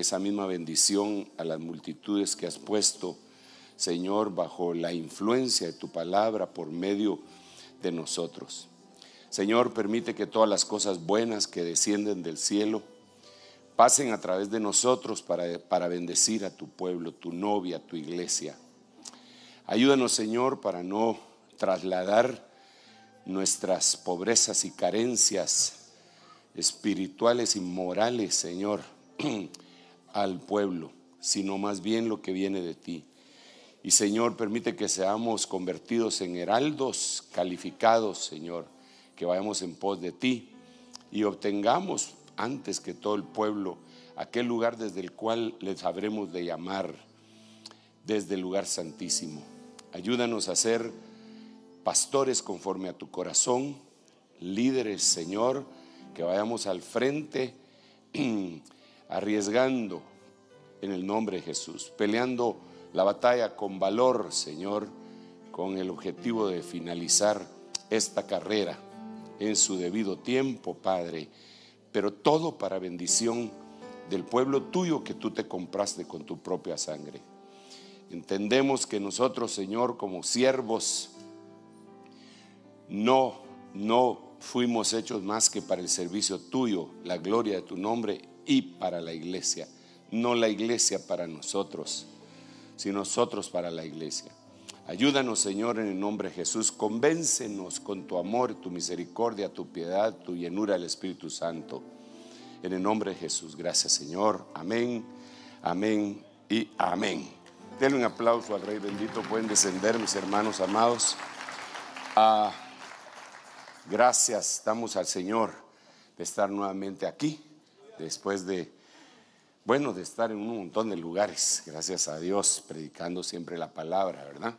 esa misma bendición a las multitudes que has puesto, Señor, bajo la influencia de tu palabra por medio de nosotros. Señor, permite que todas las cosas buenas que descienden del cielo pasen a través de nosotros para, para bendecir a tu pueblo, tu novia, tu iglesia. Ayúdanos, Señor, para no trasladar nuestras pobrezas y carencias espirituales y morales, Señor, al pueblo, sino más bien lo que viene de ti. Y Señor, permite que seamos convertidos en heraldos calificados, Señor, que vayamos en pos de ti y obtengamos antes que todo el pueblo aquel lugar desde el cual les habremos de llamar, desde el lugar santísimo. Ayúdanos a ser pastores conforme a tu corazón, líderes, Señor, que vayamos al frente. arriesgando en el nombre de Jesús, peleando la batalla con valor, Señor, con el objetivo de finalizar esta carrera en su debido tiempo, Padre, pero todo para bendición del pueblo tuyo que tú te compraste con tu propia sangre. Entendemos que nosotros, Señor, como siervos, no, no fuimos hechos más que para el servicio tuyo, la gloria de tu nombre y para la iglesia. No la iglesia para nosotros, sino nosotros para la iglesia. Ayúdanos, Señor, en el nombre de Jesús. Convéncenos con tu amor, tu misericordia, tu piedad, tu llenura del Espíritu Santo. En el nombre de Jesús. Gracias, Señor. Amén, amén y amén. Denle un aplauso al Rey bendito. Pueden descender, mis hermanos amados. Ah, gracias, damos al Señor de estar nuevamente aquí después de, bueno, de estar en un montón de lugares, gracias a Dios, predicando siempre la palabra, ¿verdad?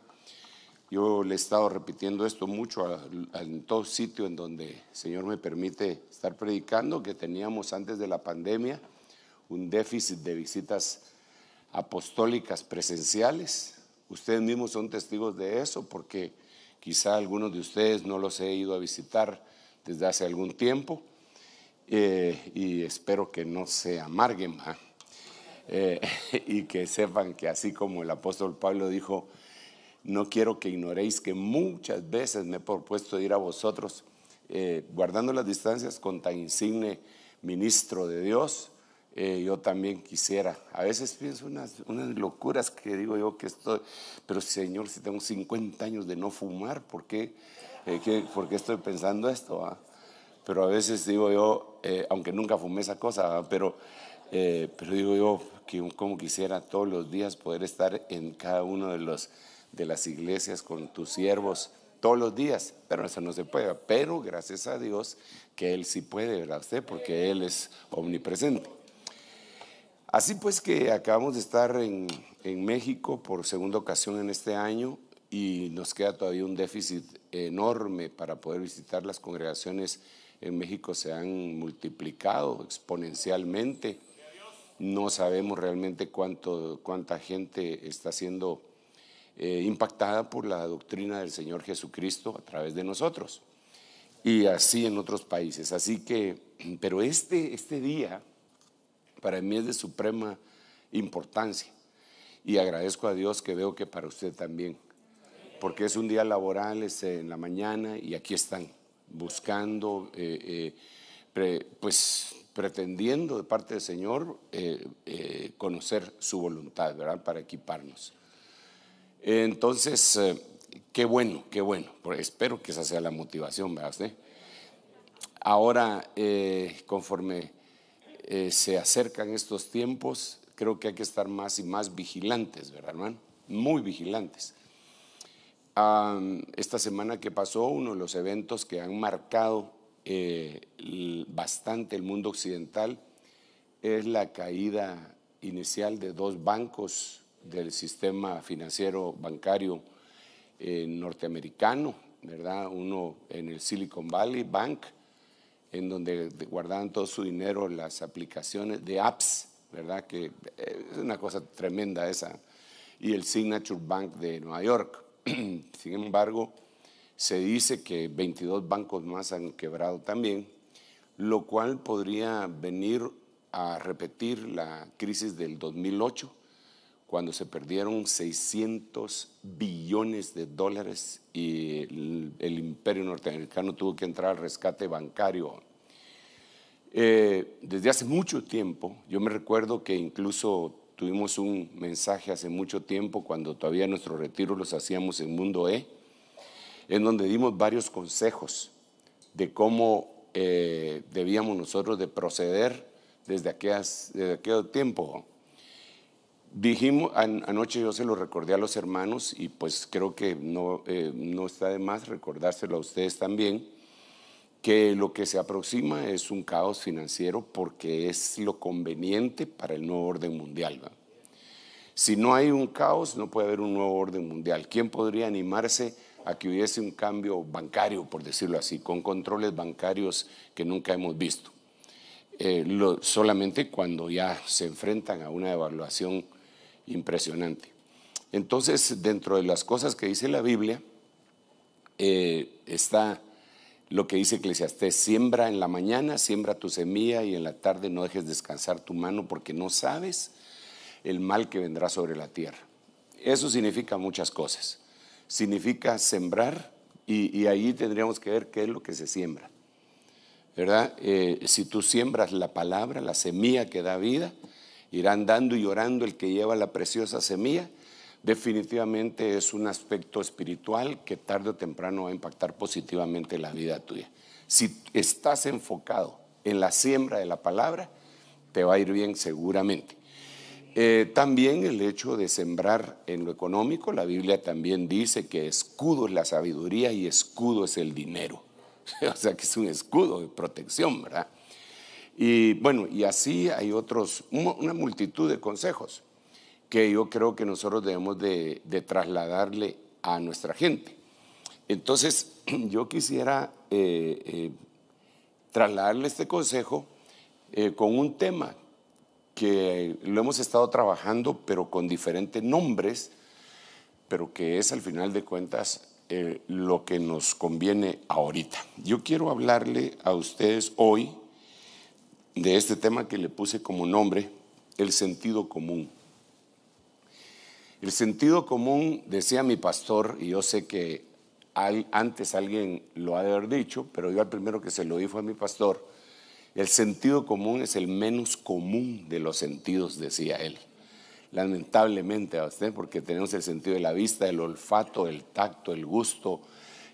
Yo le he estado repitiendo esto mucho en todo sitio en donde el Señor me permite estar predicando, que teníamos antes de la pandemia un déficit de visitas apostólicas presenciales. Ustedes mismos son testigos de eso porque quizá algunos de ustedes no los he ido a visitar desde hace algún tiempo. Eh, y espero que no se amarguen más eh, y que sepan que así como el apóstol Pablo dijo, no quiero que ignoréis que muchas veces me he propuesto ir a vosotros, eh, guardando las distancias con tan insigne ministro de Dios, yo también quisiera. A veces pienso unas, unas locuras que digo yo que estoy, pero Señor, si tengo 50 años de no fumar, ¿por qué, ¿por qué estoy pensando esto? pero a veces digo yo, eh, aunque nunca fumé esa cosa, pero, eh, pero digo yo que como quisiera todos los días poder estar en cada uno de, los, de las iglesias con tus siervos todos los días, pero eso no se puede. Pero gracias a Dios que Él sí puede, ¿verdad? Usted? Porque Él es omnipresente. Así pues que acabamos de estar en, en México por segunda ocasión en este año y nos queda todavía un déficit enorme para poder visitar las congregaciones en México se han multiplicado exponencialmente. No sabemos realmente cuánto, cuánta gente está siendo eh, impactada por la doctrina del Señor Jesucristo a través de nosotros. Y así en otros países. Así que, pero este, este día para mí es de suprema importancia. Y agradezco a Dios que veo que para usted también. Porque es un día laboral, es en la mañana y aquí están buscando, eh, eh, pues pretendiendo de parte del Señor eh, conocer su voluntad, ¿verdad? Para equiparnos. Entonces, qué bueno, qué bueno. Espero que esa sea la motivación, ¿verdad? Ahora, conforme se acercan estos tiempos, creo que hay que estar más y más vigilantes, ¿verdad, hermano? Muy vigilantes esta semana que pasó, uno de los eventos que han marcado eh, bastante el mundo occidental es la caída inicial de dos bancos del sistema financiero bancario eh, norteamericano, ¿verdad? Uno en el Silicon Valley Bank, en donde guardaban todo su dinero las aplicaciones de apps, ¿verdad? Que eh, es una cosa tremenda esa. Y el Signature Bank de Nueva York. Sin embargo, se dice que 22 bancos más han quebrado también, lo cual podría venir a repetir la crisis del 2008, cuando se perdieron 600 billones de dólares y el, imperio norteamericano tuvo que entrar al rescate bancario. Eh, desde hace mucho tiempo, yo me recuerdo que incluso Tuvimos un mensaje hace mucho tiempo cuando todavía nuestros retiros los hacíamos en Mundo E, en donde dimos varios consejos de cómo eh, debíamos nosotros de proceder desde, desde aquel tiempo. Dijimos, anoche yo se lo recordé a los hermanos y pues creo que no, eh, no está de más recordárselo a ustedes también que lo que se aproxima es un caos financiero porque es lo conveniente para el nuevo orden mundial. Si no hay un caos, no puede haber un nuevo orden mundial. ¿Quién podría animarse a que hubiese un cambio bancario, por decirlo así, con controles bancarios que nunca hemos visto? Eh, solamente cuando ya se enfrentan a una evaluación impresionante. Entonces, dentro de las cosas que dice la Biblia, eh, está lo que dice Eclesiastés, siembra en la mañana, siembra tu semilla y en la tarde no dejes descansar tu mano porque no sabes el mal que vendrá sobre la tierra. Eso significa muchas cosas. Significa sembrar y, ahí tendríamos que ver qué es lo que se siembra. ¿Verdad? Eh, si tú siembras la palabra, la semilla que da vida, irá andando y llorando el que lleva la preciosa semilla definitivamente es un aspecto espiritual que tarde o temprano va a impactar positivamente la vida tuya. Si estás enfocado en la siembra de la palabra, te va a ir bien seguramente. Eh, también el hecho de sembrar en lo económico, la Biblia también dice que escudo es la sabiduría y escudo es el dinero. o sea que es un escudo de protección, ¿verdad? Y bueno, y así hay otros, una multitud de consejos que yo creo que nosotros debemos de, trasladarle a nuestra gente. Entonces, yo quisiera eh, eh, trasladarle este consejo eh, con un tema que lo hemos estado trabajando, pero con diferentes nombres, pero que es al final de cuentas lo que nos conviene ahorita. Yo quiero hablarle a ustedes hoy de este tema que le puse como nombre, el sentido común. El sentido común, decía mi pastor, y yo sé que antes alguien lo ha de haber dicho, pero yo al primero que se lo di fue a mi pastor, el sentido común es el menos común de los sentidos, decía él. Lamentablemente, a usted, porque tenemos el sentido de la vista, el olfato, el tacto, el gusto,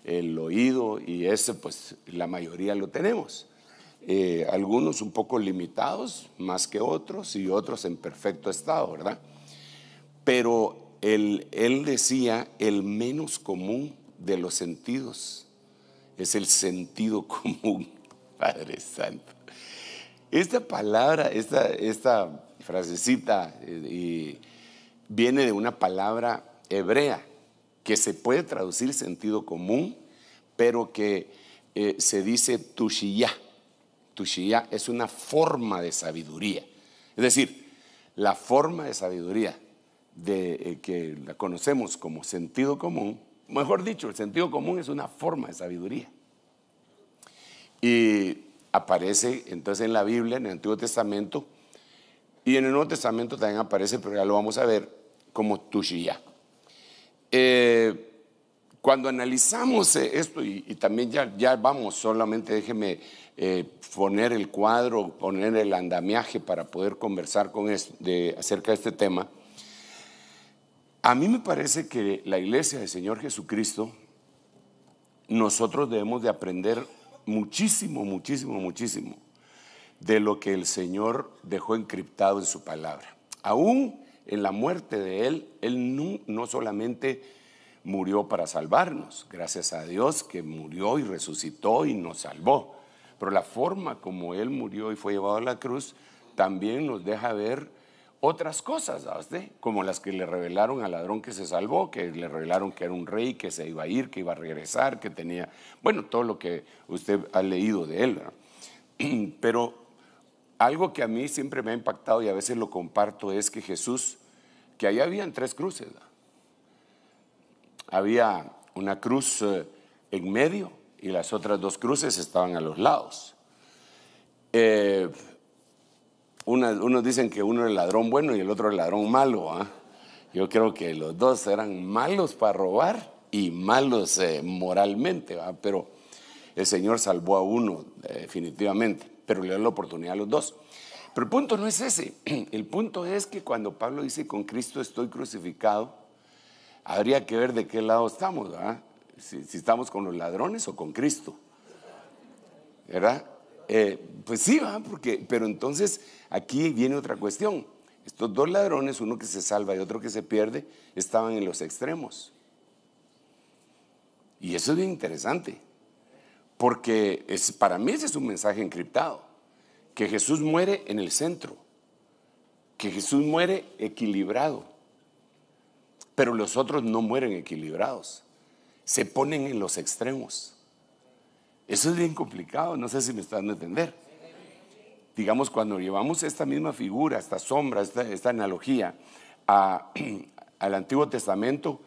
el oído, y ese, pues la mayoría lo tenemos. Eh, algunos un poco limitados más que otros y otros en perfecto estado, ¿verdad? Pero él, él decía, el menos común de los sentidos es el sentido común, Padre Santo. Esta palabra, esta, esta frasecita eh, viene de una palabra hebrea que se puede traducir sentido común, pero que eh, se dice tushiyah. Tushiyah es una forma de sabiduría. Es decir, la forma de sabiduría eh, que la conocemos como sentido común, mejor dicho, el sentido común es una forma de sabiduría. Y aparece entonces en la Biblia, en el Antiguo Testamento, y en el Nuevo Testamento también aparece, pero ya lo vamos a ver, como Tushiyah. Eh, cuando analizamos eh, esto, y, también ya, ya vamos, solamente déjeme poner el cuadro, poner el andamiaje para poder conversar con de, acerca de este tema, a mí me parece que la iglesia del Señor Jesucristo, nosotros debemos de aprender muchísimo, muchísimo, muchísimo de lo que el Señor dejó encriptado en su palabra. Aún en la muerte de Él, Él no, no solamente murió para salvarnos, gracias a Dios que murió y resucitó y nos salvó, pero la forma como Él murió y fue llevado a la cruz también nos deja ver otras cosas, Como las que le revelaron al ladrón que se salvó, que le revelaron que era un rey, que se iba a ir, que iba a regresar, que tenía, bueno, todo lo que usted ha leído de él. Pero algo que a mí siempre me ha impactado y a veces lo comparto es que Jesús, que allá habían tres cruces. Había una cruz eh, en medio y las otras dos cruces estaban a los lados. Eh, unos dicen que uno es ladrón bueno y el otro el ladrón malo. ¿ah? Yo creo que los dos eran malos para robar y malos eh, moralmente, pero el Señor salvó a uno eh, definitivamente, pero le dio la oportunidad a los dos. Pero el punto no es ese, el punto es que cuando Pablo dice con Cristo estoy crucificado, habría que ver de qué lado estamos, si, si estamos con los ladrones o con Cristo, ¿verdad? Eh, pues sí, porque, pero entonces aquí viene otra cuestión. Estos dos ladrones, uno que se salva y otro que se pierde, estaban en los extremos. Y eso es bien interesante, porque es, para mí ese es un mensaje encriptado, que Jesús muere en el centro, que Jesús muere equilibrado, pero los otros no mueren equilibrados, se ponen en los extremos. Eso es bien complicado, no sé si me están a entender. Digamos, cuando llevamos esta misma figura, esta sombra, esta, analogía al Antiguo Testamento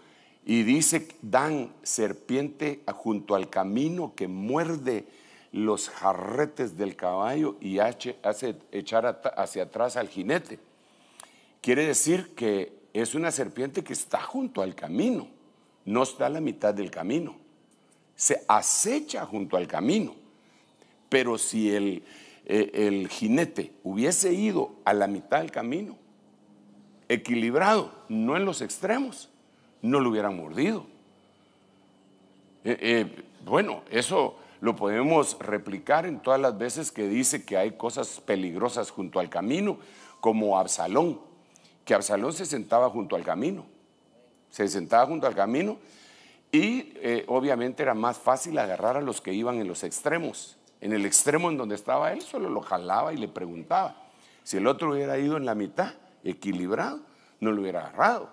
y dice, dan serpiente junto al camino que muerde los jarretes del caballo y hace echar hacia atrás al jinete. Quiere decir que es una serpiente que está junto al camino, no está a la mitad del camino se acecha junto al camino. Pero si e, el, jinete hubiese ido a la mitad del camino, equilibrado, no en los extremos, no lo hubieran mordido. E, e, bueno, eso lo podemos replicar en todas las veces que dice que hay cosas peligrosas junto al camino, como Absalón, que Absalón se sentaba junto al camino, se sentaba junto al camino y eh, obviamente era más fácil agarrar a los que iban en los extremos. En el extremo en donde estaba él, solo lo jalaba y le preguntaba. Si el otro hubiera ido en la mitad, equilibrado, no lo hubiera agarrado.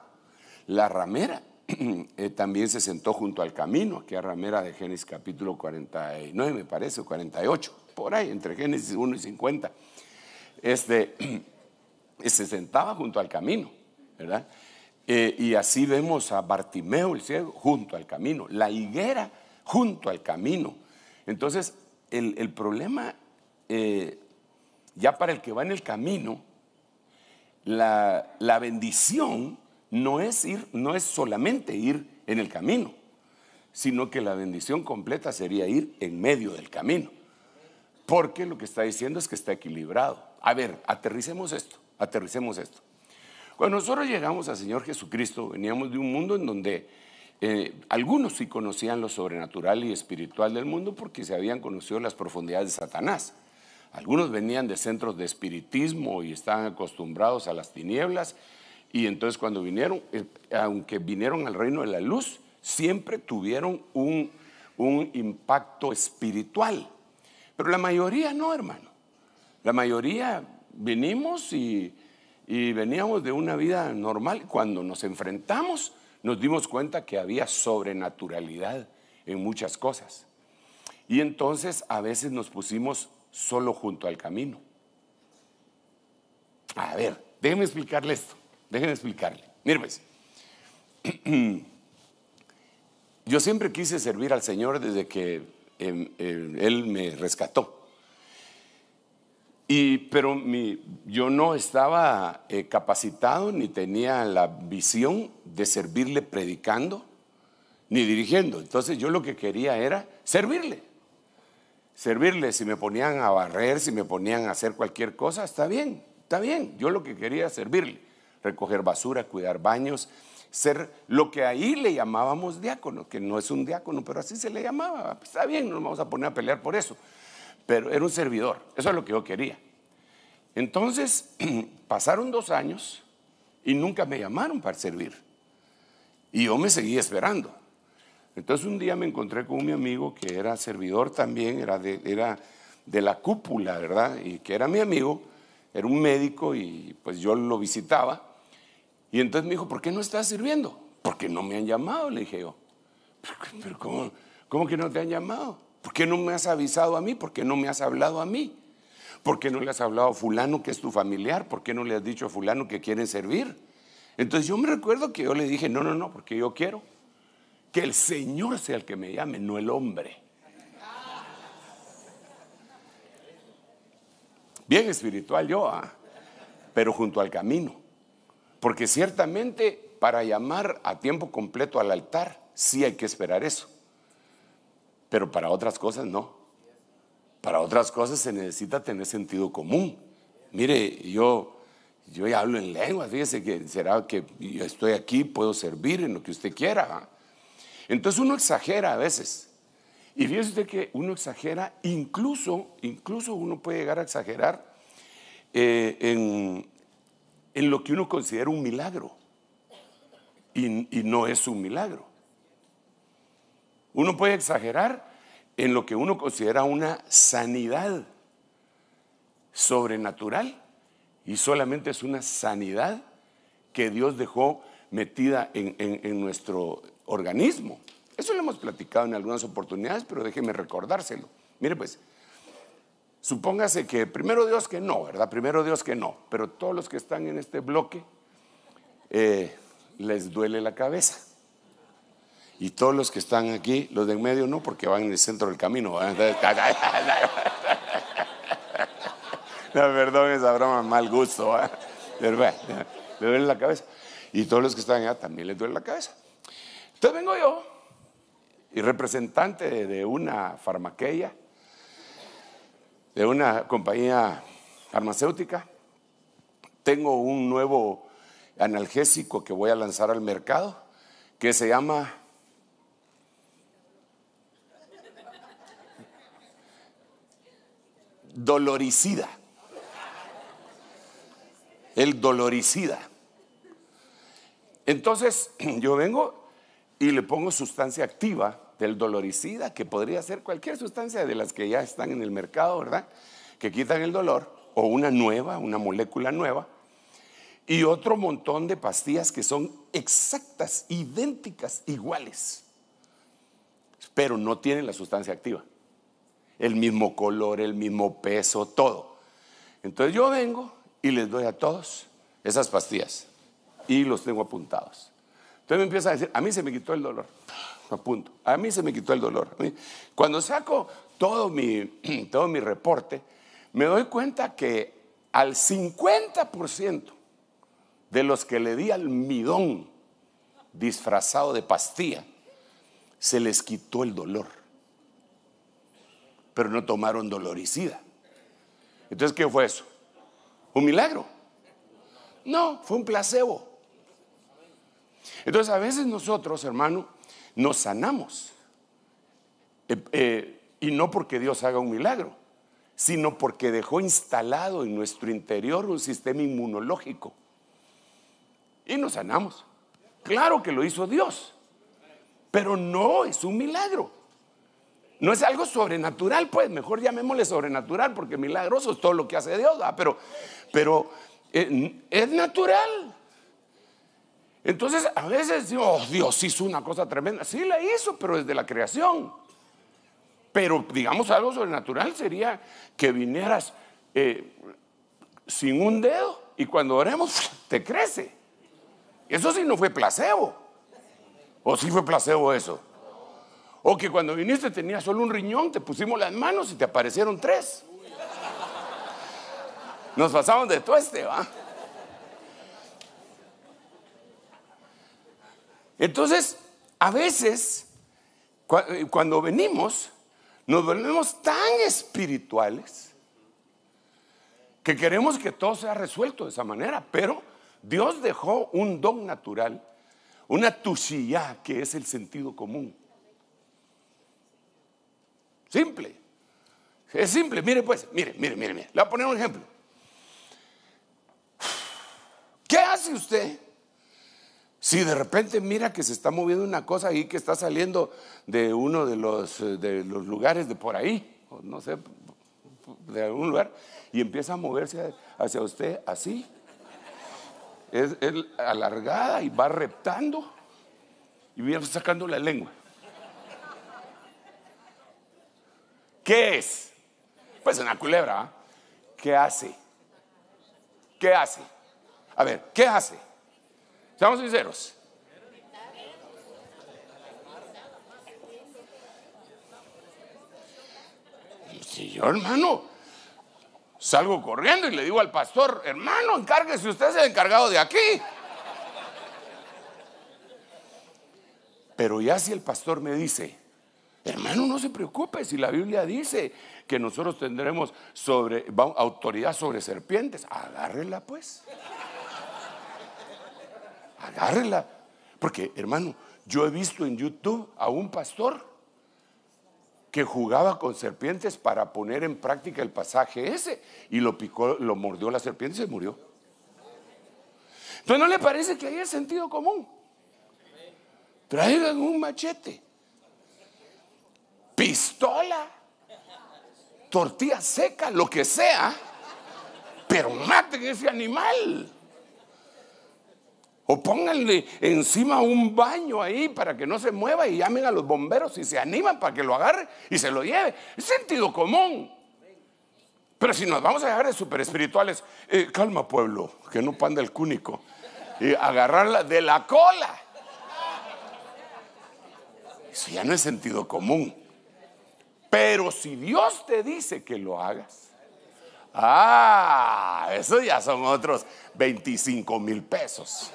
La ramera eh, también se sentó junto al camino, aquí a ramera de Génesis capítulo 49, me parece, o 48, por ahí, entre Génesis 1 y 50. Este, se sentaba junto al camino, ¿verdad? Eh, y así vemos a Bartimeo el ciego junto al camino, la higuera junto al camino. Entonces, el, problema, eh, ya para el que va en el camino, la, bendición no es, ir, no es solamente ir en el camino, sino que la bendición completa sería ir en medio del camino. Porque lo que está diciendo es que está equilibrado. A ver, aterricemos esto, aterricemos esto. Cuando nosotros llegamos al Señor Jesucristo, veníamos de un mundo en donde eh, algunos sí conocían lo sobrenatural y espiritual del mundo porque se habían conocido las profundidades de Satanás. Algunos venían de centros de espiritismo y estaban acostumbrados a las tinieblas y entonces cuando vinieron, eh, aunque vinieron al reino de la luz, siempre tuvieron un, un impacto espiritual. Pero la mayoría no, hermano. La mayoría venimos y y veníamos de una vida normal. Cuando nos enfrentamos, nos dimos cuenta que había sobrenaturalidad en muchas cosas. Y entonces a veces nos pusimos solo junto al camino. A ver, déjenme explicarle esto. Déjenme explicarle. Miren, pues, yo siempre quise servir al Señor desde que em, em, Él me rescató. Y, pero yo no estaba eh, capacitado ni tenía la visión de servirle predicando ni dirigiendo. Entonces yo lo que quería era servirle. Servirle, si me ponían a barrer, si me ponían a hacer cualquier cosa, está bien, está bien. Yo lo que quería era servirle, recoger basura, cuidar baños, ser lo que ahí le llamábamos diácono, que no es un diácono, pero así se le llamaba. Está bien, no nos vamos a poner a pelear por eso pero era un servidor, eso es lo que yo quería. Entonces, pasaron dos años y nunca me llamaron para servir. Y yo me seguí esperando. Entonces un día me encontré con mi amigo que era servidor también, era de, era de la cúpula, ¿verdad? Y que era mi amigo, era un médico y pues yo lo visitaba. Y entonces me dijo, ¿por qué no estás sirviendo? Porque no me han llamado, le dije yo. ¿cómo que no te han llamado? ¿Por qué no me has avisado a mí? ¿Por qué no me has hablado a mí? ¿Por qué no le has hablado a fulano que es tu familiar? ¿Por qué no le has dicho a fulano que quiere servir? Entonces yo me recuerdo que yo le dije, no, no, no, porque yo quiero que el Señor sea el que me llame, no el hombre. Bien espiritual yo, ah, pero junto al camino. Porque ciertamente para llamar a tiempo completo al altar, sí hay que esperar eso pero para otras cosas no. Para otras cosas se necesita tener sentido común. Mire, yo, yo ya hablo en lenguas, fíjese que será que yo estoy aquí, puedo servir en lo que usted quiera. Entonces uno exagera a veces. Y fíjese usted que uno exagera, incluso, incluso uno puede llegar a exagerar eh, en, lo que uno considera un milagro. y no es un milagro. Uno puede exagerar en lo que uno considera una sanidad sobrenatural y solamente es una sanidad que Dios dejó metida en, nuestro organismo. Eso lo hemos platicado en algunas oportunidades, pero déjeme recordárselo. Mire pues, supóngase que primero Dios que no, ¿verdad? Primero Dios que no, pero todos los que están en este bloque eh, les duele la cabeza. Y todos los que están aquí, los de en medio no, porque van en el centro del camino. perdón esa broma, mal gusto. le duele la cabeza. Y todos los que están allá también les duele la cabeza. Entonces vengo yo, y representante de una farmaqueia, de una compañía farmacéutica. Tengo un nuevo analgésico que voy a lanzar al mercado que se llama doloricida. El doloricida. Entonces yo vengo y le pongo sustancia activa del doloricida, que podría ser cualquier sustancia de las que ya están en el mercado, ¿verdad? Que quitan el dolor, o una nueva, una molécula nueva, y otro montón de pastillas que son exactas, idénticas, iguales, pero no tienen la sustancia activa el mismo color, el mismo peso, todo. Entonces yo vengo y les doy a todos esas pastillas y los tengo apuntados. Entonces me empieza a decir, a mí se me quitó el dolor. Apunto, a mí se me quitó el dolor. Cuando saco todo mi, todo mi reporte, me doy cuenta que al 50% de los que le di almidón disfrazado de pastilla, se les quitó el dolor pero no tomaron doloricida. Entonces, ¿qué fue eso? ¿Un milagro? No, fue un placebo. Entonces, a veces nosotros, hermano, nos sanamos. Eh, eh, y no porque Dios haga un milagro, sino porque dejó instalado en nuestro interior un sistema inmunológico. Y nos sanamos. Claro que lo hizo Dios, pero no es un milagro no es algo sobrenatural, pues mejor llamémosle sobrenatural, porque milagroso es todo lo que hace Dios, pero, pero eh, es natural. Entonces, a veces, oh, Dios hizo una cosa tremenda. Sí la hizo, pero desde la creación. Pero digamos algo sobrenatural sería que vinieras eh, sin un dedo y cuando oremos te crece. Eso sí no fue placebo. ¿O sí fue placebo eso? O que cuando viniste tenías solo un riñón, te pusimos las manos y te aparecieron tres. Nos pasamos de tueste, ¿va? Entonces, a veces, eh, cuando venimos, nos volvemos tan espirituales que queremos que todo sea resuelto de esa manera, pero Dios dejó un don natural, una tusilla que es el sentido común. Simple. Es simple. Mire, pues, mire, mire, mire, mire. Le voy a poner un ejemplo. ¿Qué hace usted si de repente mira que se está moviendo una cosa ahí que está saliendo de uno de los, eh, de los lugares de por ahí, no sé, de algún lugar, y empieza a moverse hacia usted así? Es, alargada y va reptando y viene sacando la lengua. ¿Qué es? Pues una culebra. ¿Qué hace? ¿Qué hace? A ver, ¿qué hace? Seamos sinceros. Si yo, hermano, salgo corriendo y le digo al pastor, hermano, encárguese, usted es el encargado de aquí. Pero ya si el pastor me dice, Hermano, no se preocupe si la Biblia dice que nosotros tendremos autoridad sobre serpientes. Agárrela pues. Agárrela. Porque, hermano, yo he visto en YouTube a un pastor que jugaba con serpientes para poner en práctica el pasaje ese y lo picó, lo mordió la serpiente y se murió. Entonces, ¿no le parece que haya sentido común? Traigan un machete pistola, tortilla seca, lo que sea, pero maten ese animal. O pónganle encima un baño ahí para que no se mueva y llamen a los bomberos y se animan para que lo agarren y se lo lleve. Es sentido común. Pero si nos vamos a dejar de super espirituales, eh, calma pueblo, que no panda el cúnico. Y eh, agarrarla de la cola. Eso ya no es sentido común. Pero si Dios te dice que lo hagas, ah, eso ya son otros 25 mil pesos.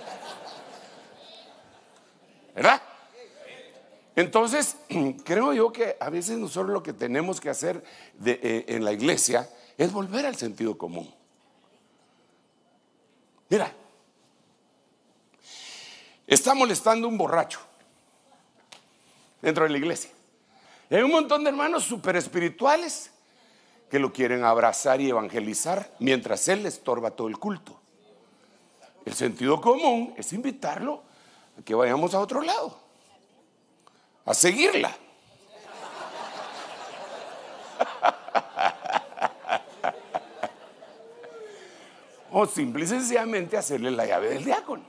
¿Verdad? Entonces, creo yo que a veces nosotros lo que tenemos que hacer eh, en la iglesia es volver al sentido común. Mira, está molestando un borracho dentro de la iglesia hay un montón de hermanos súper espirituales que lo quieren abrazar y evangelizar mientras él estorba todo el culto. El sentido común es invitarlo a que vayamos a otro lado, a seguirla. o simple y sencillamente hacerle la llave del diácono.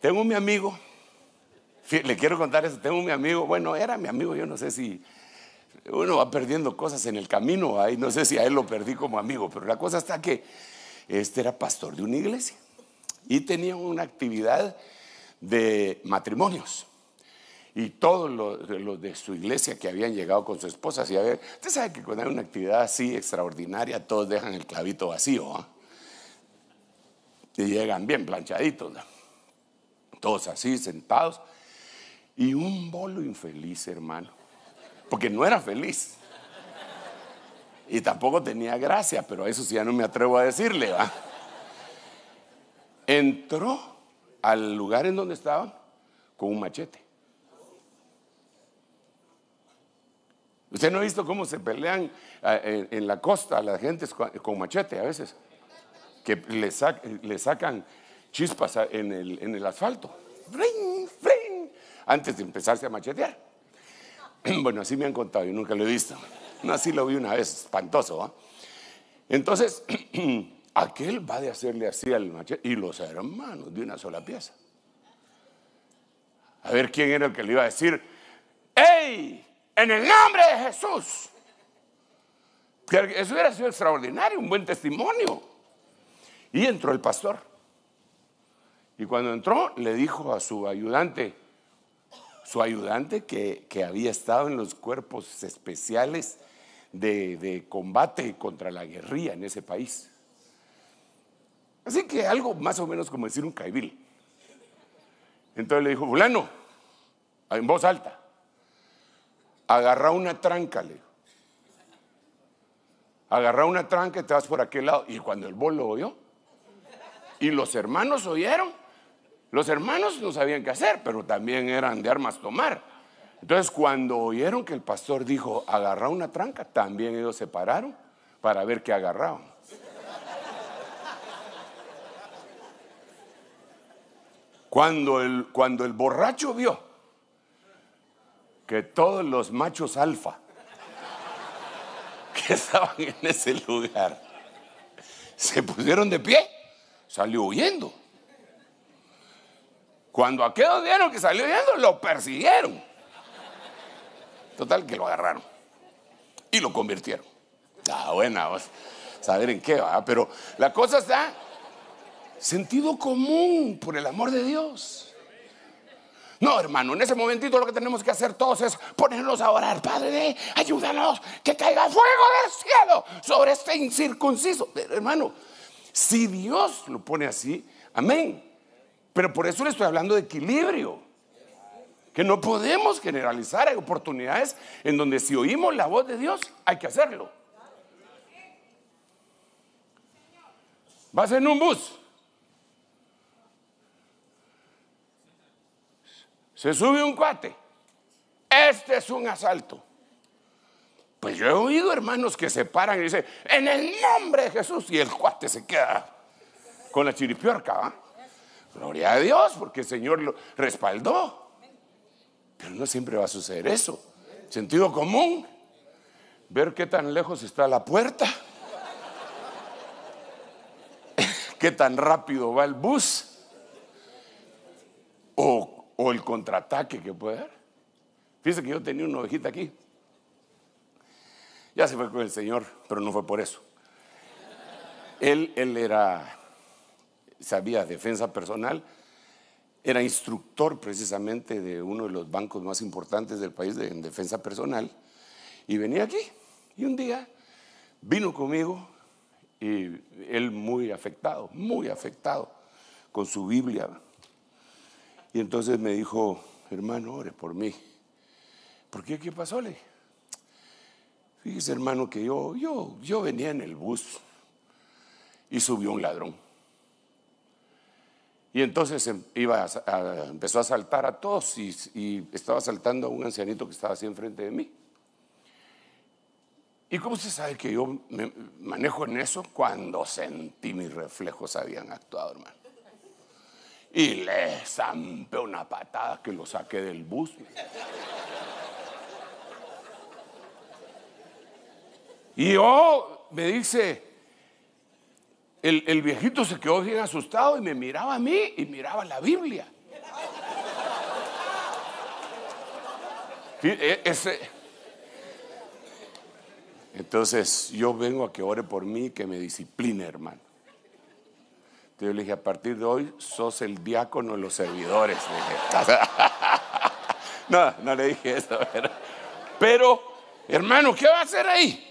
Tengo mi amigo le quiero contar eso. Tengo mi amigo, bueno, era mi amigo, yo no sé si uno va perdiendo cosas en el camino, ahí no sé si a él lo perdí como amigo, pero la cosa está que este era pastor de una iglesia y tenía una actividad de matrimonios. Y todos los, de su iglesia que habían llegado con su esposa, si ver usted sabe que cuando hay una actividad así extraordinaria, todos dejan el clavito vacío. ¿ah? y llegan bien planchaditos, todos así sentados. Y un bolo infeliz, hermano. Porque no era feliz. Y tampoco tenía gracia, pero eso sí ya no me atrevo a decirle. ¿va? Entró al lugar en donde estaban con un machete. ¿Usted no ha visto cómo se pelean ah, en la costa a las gentes con machete a veces? Que le, sacan chispas en el, asfalto. ¡Fring, antes de empezarse a machetear. Bueno, así me han contado, yo nunca lo he visto. No, así lo vi una vez, espantoso. Entonces, aquel va de hacerle así al machete y los hermanos de una sola pieza. A ver quién era el que le iba a decir, ¡Ey! En el nombre de Jesús. Eso hubiera sido extraordinario, un buen testimonio. Y entró el pastor. Y cuando entró, le dijo a su ayudante, su ayudante que, había estado en los cuerpos especiales de, combate contra la guerrilla en ese país. Así que algo más o menos como decir un caivil. Entonces le dijo, fulano, en voz alta, agarra una tranca, le Agarra una tranca y te vas por aquel lado. Y cuando el bol lo oyó, y los hermanos oyeron, los hermanos no sabían qué hacer, pero también eran de armas tomar. Entonces, cuando oyeron que el pastor dijo, agarra una tranca, también ellos se pararon para ver qué agarraban. Cuando el, cuando el borracho vio que todos los machos alfa que estaban en ese lugar se pusieron de pie, salió huyendo. Cuando aquellos vieron que salió yendo, lo persiguieron. Total, que lo agarraron y lo convirtieron. Ah, buena, pues, Saber en qué va, pero la cosa está sentido común, por el amor de Dios. No, hermano, en ese momentito lo que tenemos que hacer todos es ponernos a orar. Padre, ayúdanos que caiga fuego del cielo sobre este incircunciso. Pero Hermano, si Dios lo pone así, amén. Pero por eso le estoy hablando de equilibrio. Que no podemos generalizar. Hay oportunidades en donde si oímos la voz de Dios, hay que hacerlo. Vas en un bus. Se sube un cuate. Este es un asalto. Pues yo he oído hermanos que se paran y dicen, en el nombre de Jesús. Y el cuate se queda con la chiripiorca. ¿va? Gloria a Dios, porque el Señor lo respaldó. Pero no siempre va a suceder eso. Sentido común. Ver qué tan lejos está la puerta. qué tan rápido va el bus. O, el contraataque que puede haber. Fíjense que yo tenía una ovejita aquí. Ya se fue con el Señor, pero no fue por eso. Él, él era sabía defensa personal, era instructor precisamente de uno de los bancos más importantes del país en defensa personal, y venía aquí. Y un día vino conmigo y él muy afectado, muy afectado, con su Biblia. Y entonces me dijo, hermano, ore por mí. ¿Por qué? ¿Qué pasó? Le Fíjese, hermano, que yo, yo, yo venía en el bus y subió un ladrón. Y entonces em, iba empezó a saltar a todos y, estaba saltando a un ancianito que estaba así enfrente de mí. ¿Y cómo se sabe que yo manejo en eso? Cuando sentí mis reflejos habían actuado, hermano. Y le zampé una patada que lo saqué del bus. Y yo me dice, el, viejito se quedó bien asustado y me miraba a mí y miraba la Biblia. E, Entonces yo vengo a que ore por mí, que me discipline, hermano. Entonces yo le dije, a partir de hoy sos el diácono de los servidores. no, no le dije eso. Pero, pero hermano, ¿qué va a hacer ahí?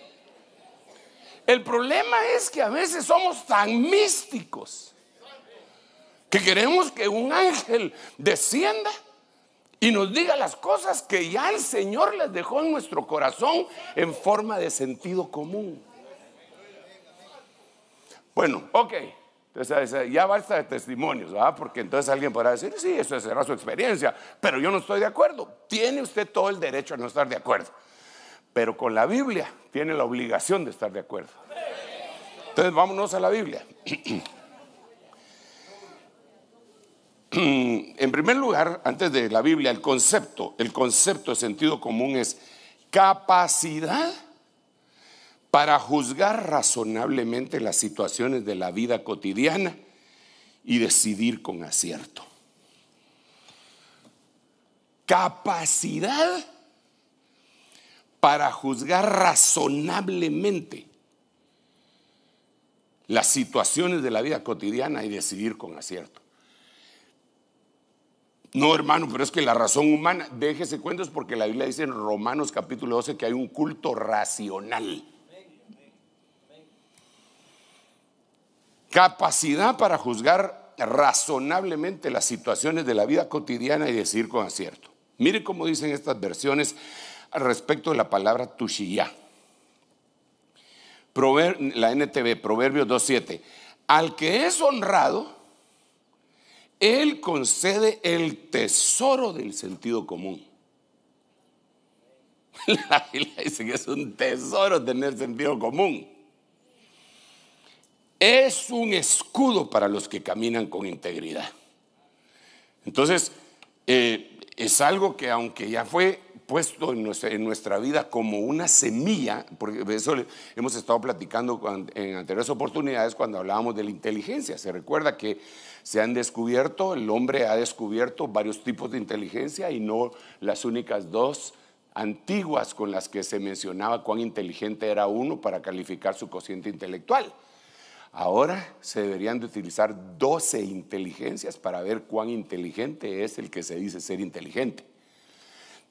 El problema es que a veces somos tan místicos que queremos que un ángel descienda y nos diga las cosas que ya el Señor les dejó en nuestro corazón en forma de sentido común. Bueno, ok. Entonces, ya basta de testimonios, Porque entonces alguien podrá decir, sí, eso será su experiencia, pero yo no estoy de acuerdo. Tiene usted todo el derecho a no estar de acuerdo pero con la Biblia tiene la obligación de estar de acuerdo. Entonces vámonos a la Biblia. en primer lugar, antes de la Biblia, el concepto, el concepto de sentido común es capacidad para juzgar razonablemente las situaciones de la vida cotidiana y decidir con acierto. Capacidad para juzgar razonablemente las situaciones de la vida cotidiana y decidir con acierto. No, hermano, pero es que la razón humana, déjese cuentos porque la Biblia dice en Romanos capítulo 12 que hay un culto racional. Capacidad para juzgar razonablemente las situaciones de la vida cotidiana y decidir con acierto. Mire cómo dicen estas versiones respecto de la palabra tushiyah. la NTV, Proverbios 2.7. Al que es honrado, él concede el tesoro del sentido común. La dice que es un tesoro tener sentido común. Es un escudo para los que caminan con integridad. Entonces, eh, es algo que aunque ya fue puesto en nuestra, vida como una semilla, porque eso hemos estado platicando en anteriores oportunidades cuando hablábamos de la inteligencia. Se recuerda que se han descubierto, el hombre ha descubierto varios tipos de inteligencia y no las únicas dos antiguas con las que se mencionaba cuán inteligente era uno para calificar su cociente intelectual. Ahora se deberían de utilizar 12 inteligencias para ver cuán inteligente es el que se dice ser inteligente.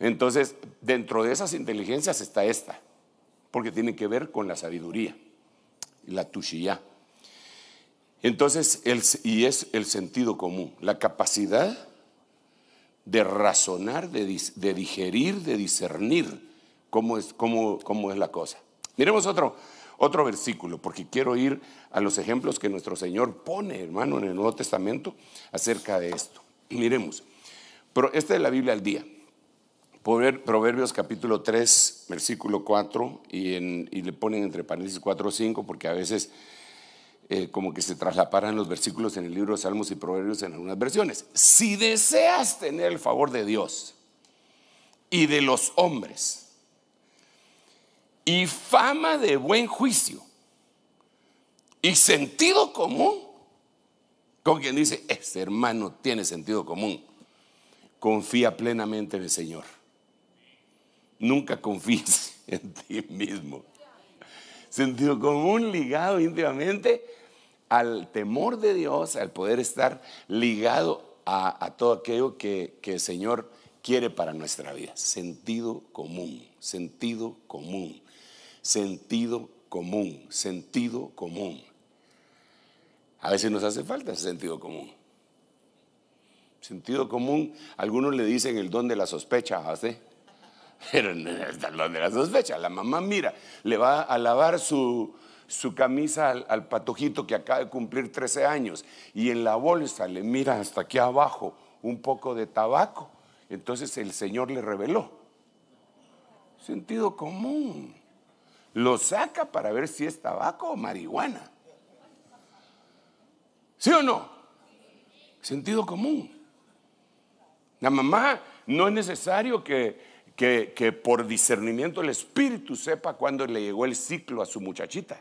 Entonces, dentro de esas inteligencias está esta, porque tiene que ver con la sabiduría, la tushiya. Entonces, y es el sentido común, la capacidad de razonar, de, digerir, de discernir cómo es, cómo es la cosa. Miremos otro, otro versículo, porque quiero ir a los ejemplos que nuestro Señor pone, hermano, en el Nuevo Testamento acerca de esto. Miremos. Pero esta es la Biblia al día. Proverbios capítulo 3, versículo 4, y, le ponen entre paréntesis 4 o 5, porque a veces eh, como que se traslaparan los versículos en el libro de Salmos y Proverbios en algunas versiones. Si deseas tener el favor de Dios y de los hombres, y fama de buen juicio, y sentido común, con quien dice, este hermano tiene sentido común, confía plenamente en el Señor nunca confíes en ti mismo. Sentido común ligado íntimamente al temor de Dios, al poder estar ligado a, todo aquello que, el Señor quiere para nuestra vida. Sentido común, sentido común, sentido común, sentido común. A veces nos hace falta ese sentido común. Sentido común, algunos le dicen el don de la sospecha, ¿sí? Pero hasta donde la sospecha, la mamá mira, le va a lavar su, camisa al, patojito que acaba de cumplir 13 años y en la bolsa le mira hasta aquí abajo un poco de tabaco. Entonces el Señor le reveló. Sentido común. Lo saca para ver si es tabaco o marihuana. ¿Sí o no? Sentido común. La mamá no es necesario que que, por discernimiento el espíritu sepa cuándo le llegó el ciclo a su muchachita.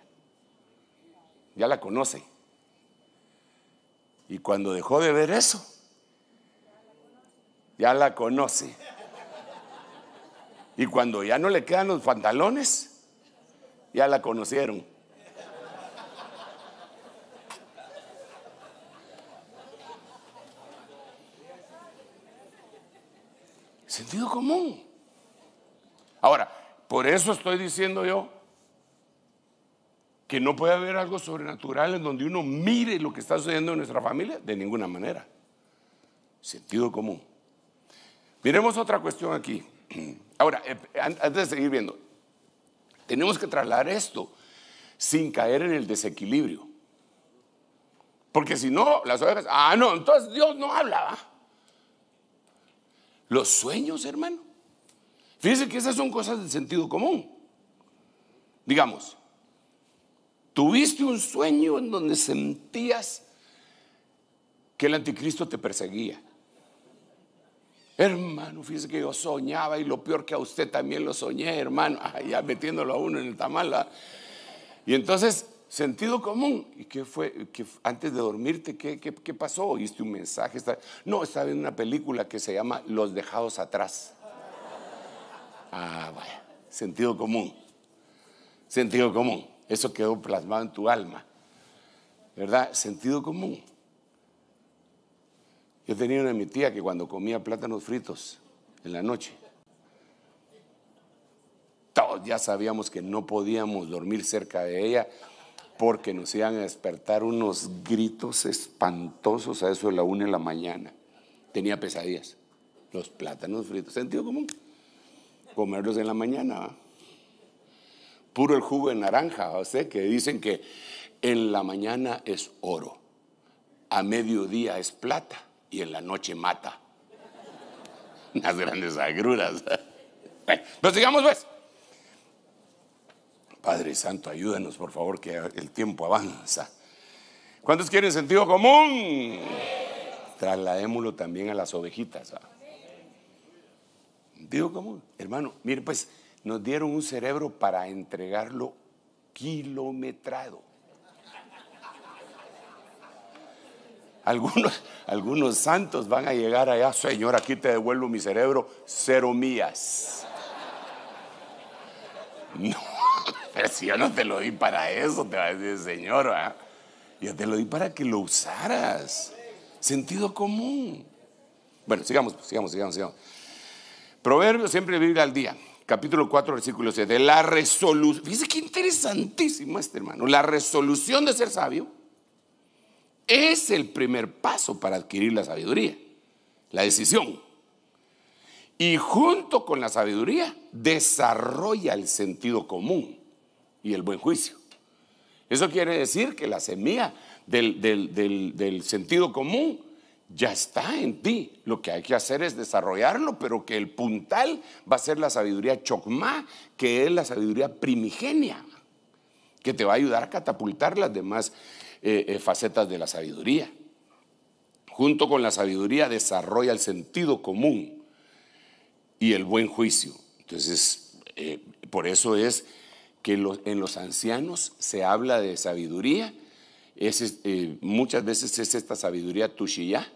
Ya la conoce. Y cuando dejó de ver eso, ya la conoce. Y cuando ya no le quedan los pantalones, ya la conocieron. Sentido común. Ahora, por eso estoy diciendo yo que no puede haber algo sobrenatural en donde uno mire lo que está sucediendo en nuestra familia de ninguna manera. Sentido común. Miremos otra cuestión aquí. Ahora, eh, antes de seguir viendo, tenemos que trasladar esto sin caer en el desequilibrio. Porque si no, las ovejas, ah, no, entonces Dios no hablaba. Los sueños, hermano Fíjense que esas son cosas de sentido común. Digamos, tuviste un sueño en donde sentías que el anticristo te perseguía. Hermano, fíjese que yo soñaba y lo peor que a usted también lo soñé, hermano. ya metiéndolo a uno en el tamal. Y entonces, sentido común. ¿Y qué fue? que antes de dormirte, ¿qué, pasó? ¿Oíste un mensaje? no, estaba en una película que se llama Los Dejados Atrás. Ah, vaya, sentido común. Sentido común. Eso quedó plasmado en tu alma. ¿Verdad? Sentido común. Yo tenía una mi tía que cuando comía plátanos fritos en la noche, todos ya sabíamos que no podíamos dormir cerca de ella porque nos iban a despertar unos gritos espantosos a eso de la una de la mañana. Tenía pesadillas. Los plátanos fritos. Sentido común comerlos en la mañana. Puro el jugo de naranja, o que dicen que en la mañana es oro, a mediodía es plata y en la noche mata. Unas grandes agruras. pero pues pues. Padre Santo, ayúdanos por favor que el tiempo avanza. ¿Cuántos quieren sentido común? Trasladémoslo también a las ovejitas. Digo, común, Hermano, mire, pues nos dieron un cerebro para entregarlo kilometrado. Algunos, algunos santos van a llegar allá, Señor, aquí te devuelvo mi cerebro, cero mías. No, pero si yo no te lo di para eso, te va a decir, Señor, ¿ah? yo te lo di para que lo usaras. Sentido común. Bueno, sigamos, pues, sigamos, sigamos, sigamos. Proverbios, siempre vivir al día, capítulo 4, versículo 7. La resolución, fíjese qué interesantísimo este hermano. La resolución de ser sabio es el primer paso para adquirir la sabiduría, la decisión. Y junto con la sabiduría desarrolla el sentido común y el buen juicio. Eso quiere decir que la semilla del, del, del, del sentido común ya está en ti. Lo que hay que hacer es desarrollarlo, pero que el puntal va a ser la sabiduría chocma, que es la sabiduría primigenia, que te va a ayudar a catapultar las demás eh, eh, facetas de la sabiduría. Junto con la sabiduría desarrolla el sentido común y el buen juicio. Entonces, eh, por eso es que en los ancianos se habla de sabiduría. muchas veces es esta sabiduría tushiyá,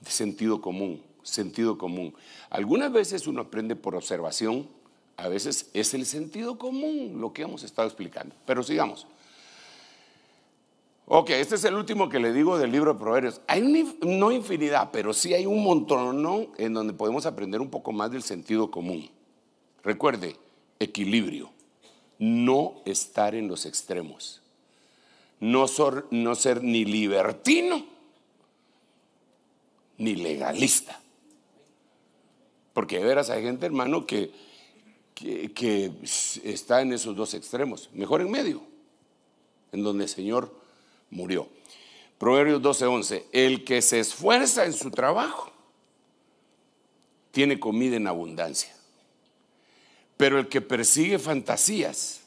de sentido común, sentido común. Algunas veces uno aprende por observación, a veces es el sentido común lo que hemos estado explicando. Pero sigamos. Ok, este es el último que le digo del libro de Proverbios. Hay no infinidad, pero sí hay un montón en donde podemos aprender un poco más del sentido común. Recuerde, equilibrio. No estar en los extremos. No, no ser ni libertino ni legalista. Porque de veras hay gente, hermano, que, que, está en esos dos extremos. Mejor en medio, en donde el Señor murió. Proverbios 12:11, el que se esfuerza en su trabajo tiene comida en abundancia, pero el que persigue fantasías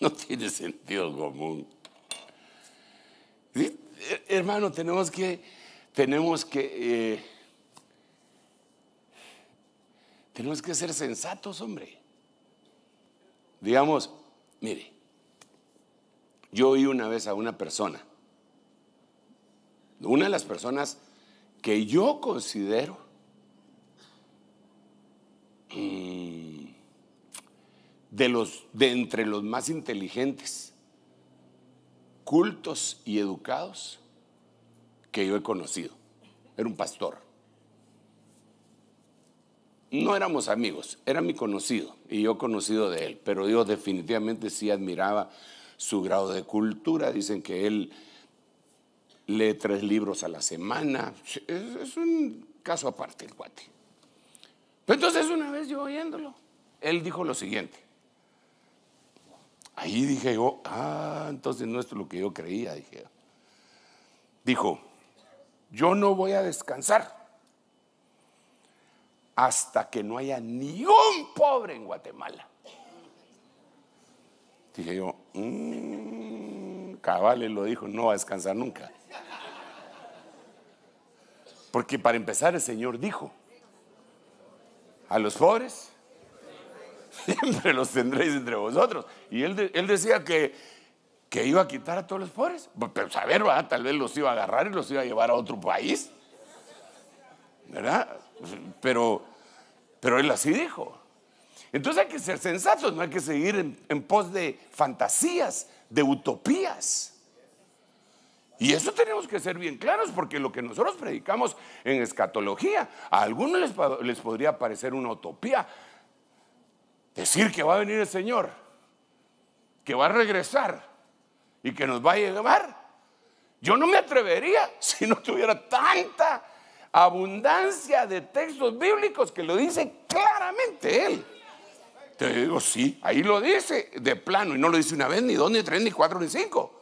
no tiene sentido común. Hermano, tenemos que tenemos que, eh, tenemos que ser sensatos, hombre. Digamos, mire, yo oí una vez a una persona, una de las personas que yo considero mm, de los de entre los más inteligentes, cultos y educados que yo he conocido. Era un pastor. No éramos amigos, era mi conocido y yo conocido de él, pero yo definitivamente sí admiraba su grado de cultura. Dicen que él lee tres libros a la semana. Es, un caso aparte el cuate. Pero entonces una vez yo oyéndolo, él dijo lo siguiente. Ahí dije yo, ah, entonces no es lo que yo creía, dije. Dijo, yo no voy a descansar hasta que no haya ni un pobre en Guatemala. Dije yo, mm, Cabales lo dijo, no va a descansar nunca. Porque para empezar el Señor dijo, a los pobres siempre los tendréis entre vosotros. Y él, él decía que que iba a quitar a todos los pobres. Pues, pero saber, pues, ¿verdad? tal vez los iba a agarrar y los iba a llevar a otro país. ¿Verdad? Pues, pero, pero él así dijo. Entonces hay que ser sensatos, no hay que seguir en, pos de fantasías, de utopías. Y eso tenemos que ser bien claros porque lo que nosotros predicamos en escatología, a algunos les podría parecer una utopía. Decir que va a venir el Señor, que va a regresar, y que nos va a llevar. Yo no me atrevería si no tuviera tanta abundancia de textos bíblicos que lo dice claramente él. Te digo, sí, ahí lo dice de plano y no lo dice una vez, ni dos, ni tres, ni cuatro, ni cinco.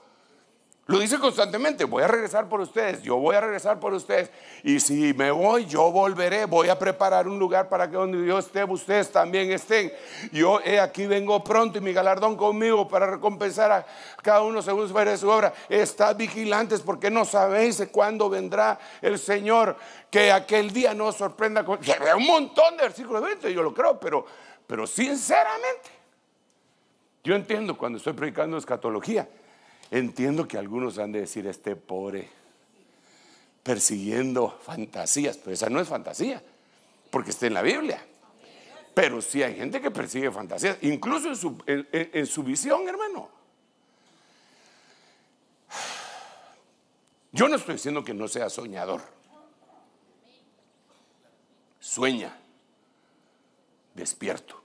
Lo dice constantemente, voy a regresar por ustedes, yo voy a regresar por ustedes. Y si me voy, yo volveré, voy a preparar un lugar para que donde yo esté, ustedes también estén. Yo he aquí vengo pronto y mi galardón conmigo para recompensar a cada uno según su su obra. Estad vigilantes porque no sabéis cuándo vendrá el Señor, que aquel día no os sorprenda. Con... Un montón de versículos, yo lo creo, pero, pero sinceramente, yo entiendo cuando estoy predicando escatología Entiendo que algunos han de decir, este pobre, persiguiendo fantasías, pero esa no es fantasía, porque está en la Biblia. Pero sí hay gente que persigue fantasías, incluso en su, en su visión, hermano. Yo no estoy diciendo que no sea soñador. Sueña, despierto,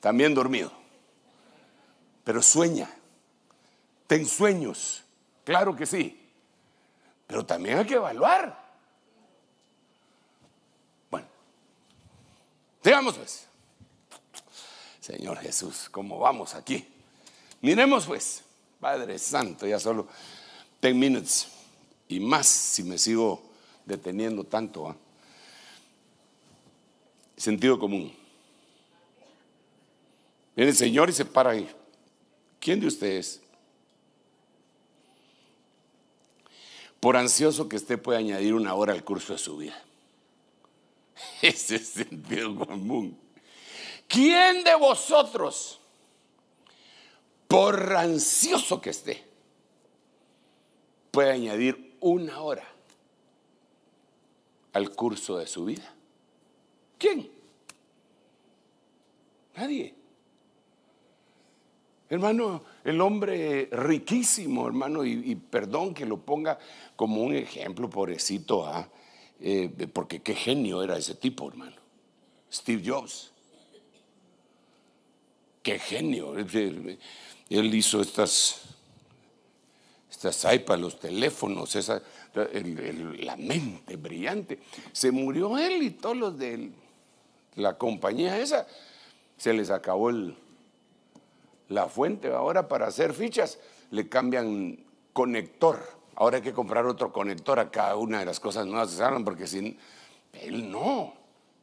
también dormido. Pero sueña. Ten sueños. Claro que sí. Pero también hay que evaluar. Bueno, digamos pues. Señor Jesús, ¿cómo vamos aquí? Miremos pues, Padre Santo, ya solo 10 minutos y más si me sigo deteniendo tanto. ¿ah? Sentido común. Viene el Señor y se para ahí. ¿Quién de ustedes? Por ansioso que esté, puede añadir una hora al curso de su vida. Ese es sentido común. ¿Quién de vosotros, por ansioso que esté, puede añadir una hora al curso de su vida? ¿Quién? Nadie. Hermano, el hombre riquísimo, hermano, y, perdón que lo ponga como un ejemplo, pobrecito, a ¿ah? eh, porque qué genio era ese tipo, hermano. Steve Jobs. Qué genio. Él hizo estas, estas iPads, los teléfonos, esa, la mente brillante. Se murió él y todos los de la compañía esa. Se les acabó el, la fuente ahora para hacer fichas. Le cambian conector. Ahora hay que comprar otro conector a cada una de las cosas nuevas que porque sin él no.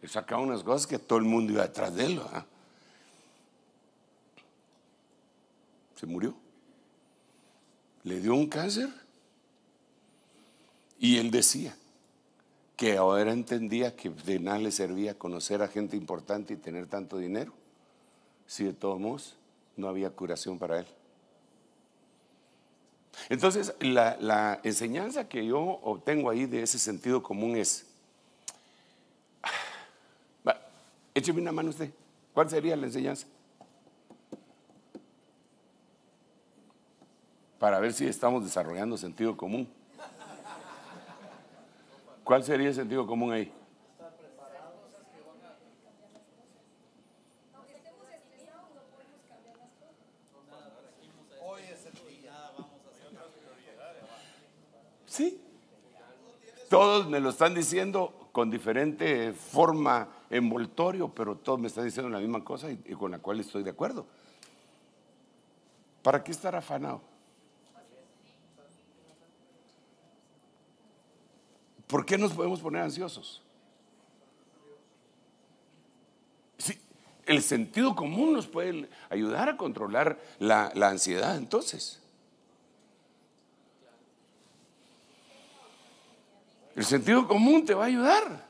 Él sacaba unas cosas que todo el mundo iba detrás de él. Se murió. Le dio un cáncer. Y él decía que ahora entendía que de nada le servía conocer a gente importante y tener tanto dinero. Si de todos modos no había curación para él. Entonces, la, enseñanza que yo obtengo ahí de ese sentido común es, ah, écheme una mano usted, ¿cuál sería la enseñanza? Para ver si estamos desarrollando sentido común. ¿Cuál sería el sentido común ahí? Todos me lo están diciendo con diferente forma envoltorio, pero todos me están diciendo la misma cosa y, con la cual estoy de acuerdo. ¿Para qué estar afanado? ¿Por qué nos podemos poner ansiosos? el sentido común nos puede ayudar a controlar la ansiedad entonces. El sentido común te va a ayudar.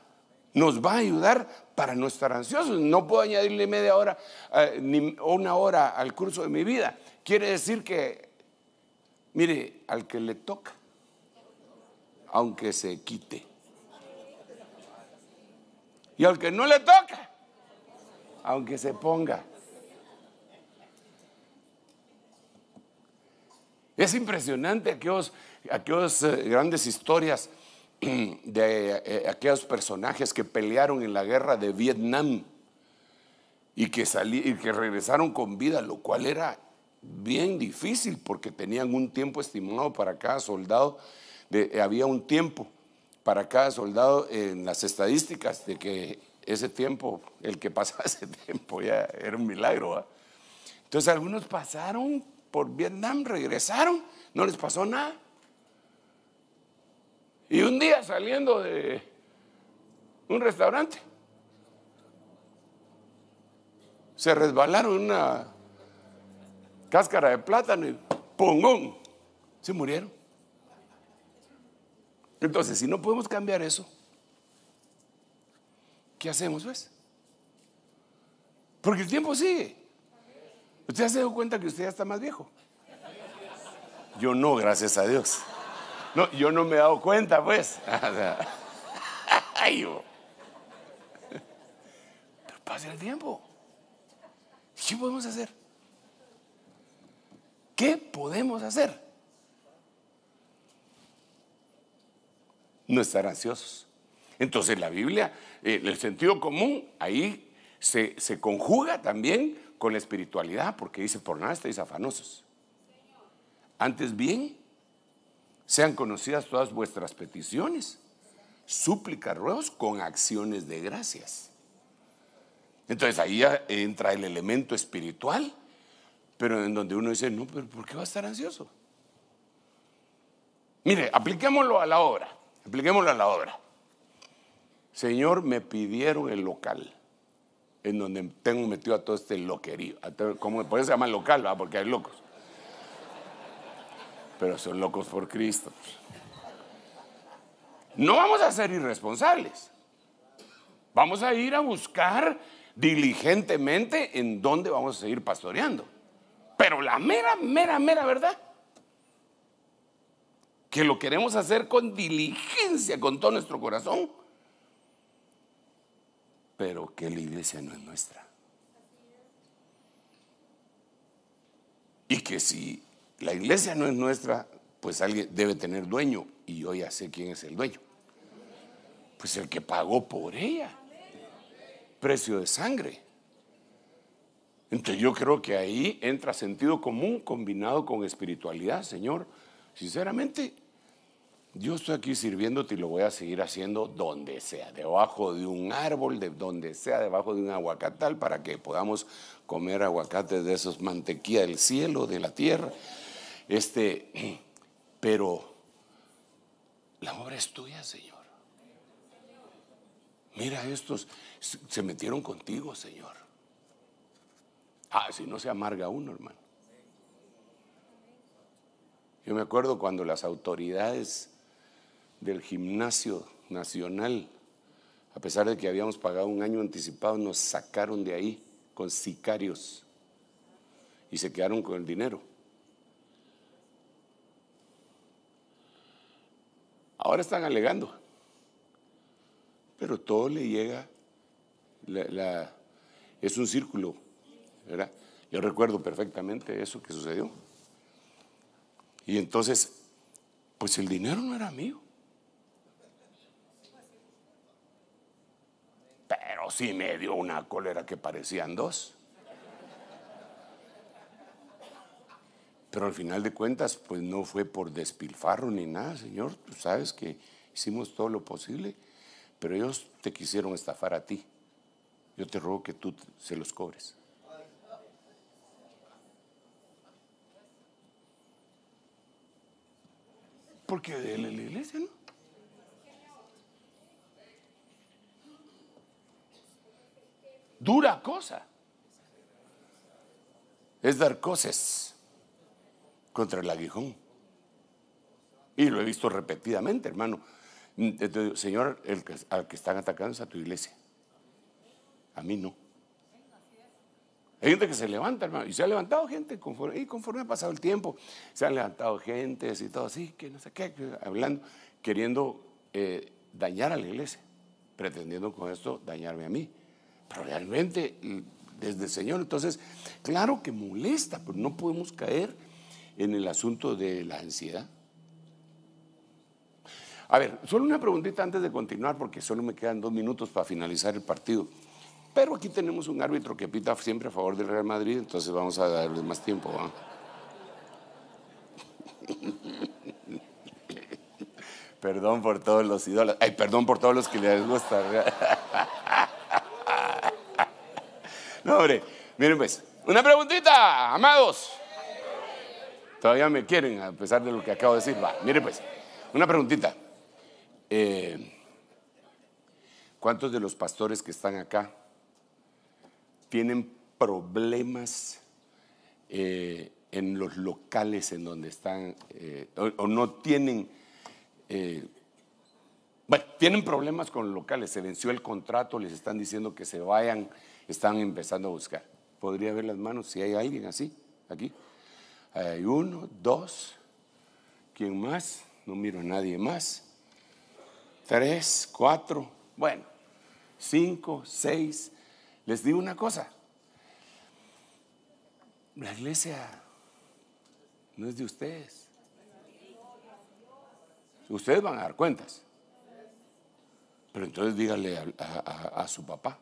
Nos va a ayudar para no estar ansiosos. No puedo añadirle media hora eh, ni una hora al curso de mi vida. Quiere decir que, mire, al que le toca, aunque se quite. Y al que no le toca, aunque se ponga. Es impresionante aquellos, aquellas eh, grandes historias de eh, aquellos personajes que pelearon en la guerra de Vietnam y que, salí, y que regresaron con vida, lo cual era bien difícil porque tenían un tiempo estimado para cada soldado, eh, había un tiempo para cada soldado en las estadísticas de que ese tiempo, el que pasaba ese tiempo ya era un milagro. Entonces algunos pasaron por Vietnam, regresaron, no les pasó nada. Y un día saliendo de un restaurante, se resbalaron una cáscara de plátano y ¡pongón! Se murieron. Entonces, si no podemos cambiar eso, ¿qué hacemos, pues? Porque el tiempo sigue. ¿Usted se dio cuenta que usted ya está más viejo? Yo no, gracias a Dios. No, yo no me he dado cuenta, pues. Pero pasa el tiempo. ¿Qué podemos hacer? ¿Qué podemos hacer? No estar ansiosos. Entonces la Biblia, en eh, el sentido común, ahí se, se conjuga también con la espiritualidad, porque dice, por nada estáis afanosos. Antes bien, sean conocidas todas vuestras peticiones, súplicas, ruegos con acciones de gracias. Entonces ahí entra el elemento espiritual, pero en donde uno dice, no, pero ¿por qué va a estar ansioso? Mire, apliquémoslo a la obra, apliquémoslo a la obra. Señor, me pidieron el local en donde tengo metido a todo este loquerío. ¿cómo? por eso se llama local, Va, porque hay locos pero son locos por Cristo. No vamos a ser irresponsables. Vamos a ir a buscar diligentemente en dónde vamos a seguir pastoreando. Pero la mera, mera, mera verdad, que lo queremos hacer con diligencia, con todo nuestro corazón, pero que la iglesia no es nuestra. Y que si la iglesia no es nuestra, pues alguien debe tener dueño y yo ya sé quién es el dueño. Pues el que pagó por ella. Precio de sangre. Entonces yo creo que ahí entra sentido común combinado con espiritualidad, Señor. Sinceramente, yo estoy aquí sirviéndote y lo voy a seguir haciendo donde sea, debajo de un árbol, de donde sea, debajo de un aguacatal, para que podamos comer aguacates de esos mantequilla del cielo, de la tierra. Este, pero la obra es tuya, Señor. Mira, estos se metieron contigo, Señor. Ah, si no se amarga uno, hermano. Yo me acuerdo cuando las autoridades del gimnasio nacional, a pesar de que habíamos pagado un año anticipado, nos sacaron de ahí con sicarios y se quedaron con el dinero. Ahora están alegando. Pero todo le llega, es un círculo, Yo recuerdo perfectamente eso que sucedió. Y entonces, pues el dinero no era mío. Pero sí me dio una cólera que parecían dos. pero al final de cuentas, pues no fue por despilfarro ni nada, señor. Tú sabes que hicimos todo lo posible, pero ellos te quisieron estafar a ti. Yo te ruego que tú se los cobres. Porque de la iglesia, ¿no? Dura cosa. Es dar cosas contra el aguijón. Y lo he visto repetidamente, hermano. Mm, señor, el al que están atacando es a tu iglesia. A mí no. Hay gente que se levanta, hermano, y se ha levantado gente conforme, y conforme ha pasado el tiempo, se han levantado gentes y todo así, que no sé qué, hablando, queriendo eh, dañar a la iglesia, pretendiendo con esto dañarme a mí. Pero realmente, desde el Señor, entonces, claro que molesta, pero no podemos caer en el asunto de la ansiedad? A ver, solo una preguntita antes de continuar, porque solo me quedan dos minutos para finalizar el partido. Pero aquí tenemos un árbitro que pita siempre a favor del Real Madrid, entonces vamos a darles más tiempo. perdón por todos los ídolos. Ay, perdón por todos los que les gusta. no, hombre, miren pues, una preguntita, amados. Todavía me quieren, a pesar de lo que acabo de decir. Va, mire pues, una preguntita. Eh, ¿Cuántos de los pastores que están acá tienen problemas eh, en los locales en donde están eh, o, no tienen... bueno, tienen problemas con los locales, se venció el contrato, les están diciendo que se vayan, están empezando a buscar. ¿Podría ver las manos si hay alguien así, aquí? hay uno, dos. ¿Quién más? No miro a nadie más. Tres, cuatro. Bueno, cinco, seis. Les digo una cosa. La iglesia no es de ustedes. Ustedes van a dar cuentas. Pero entonces dígale a, a, su papá,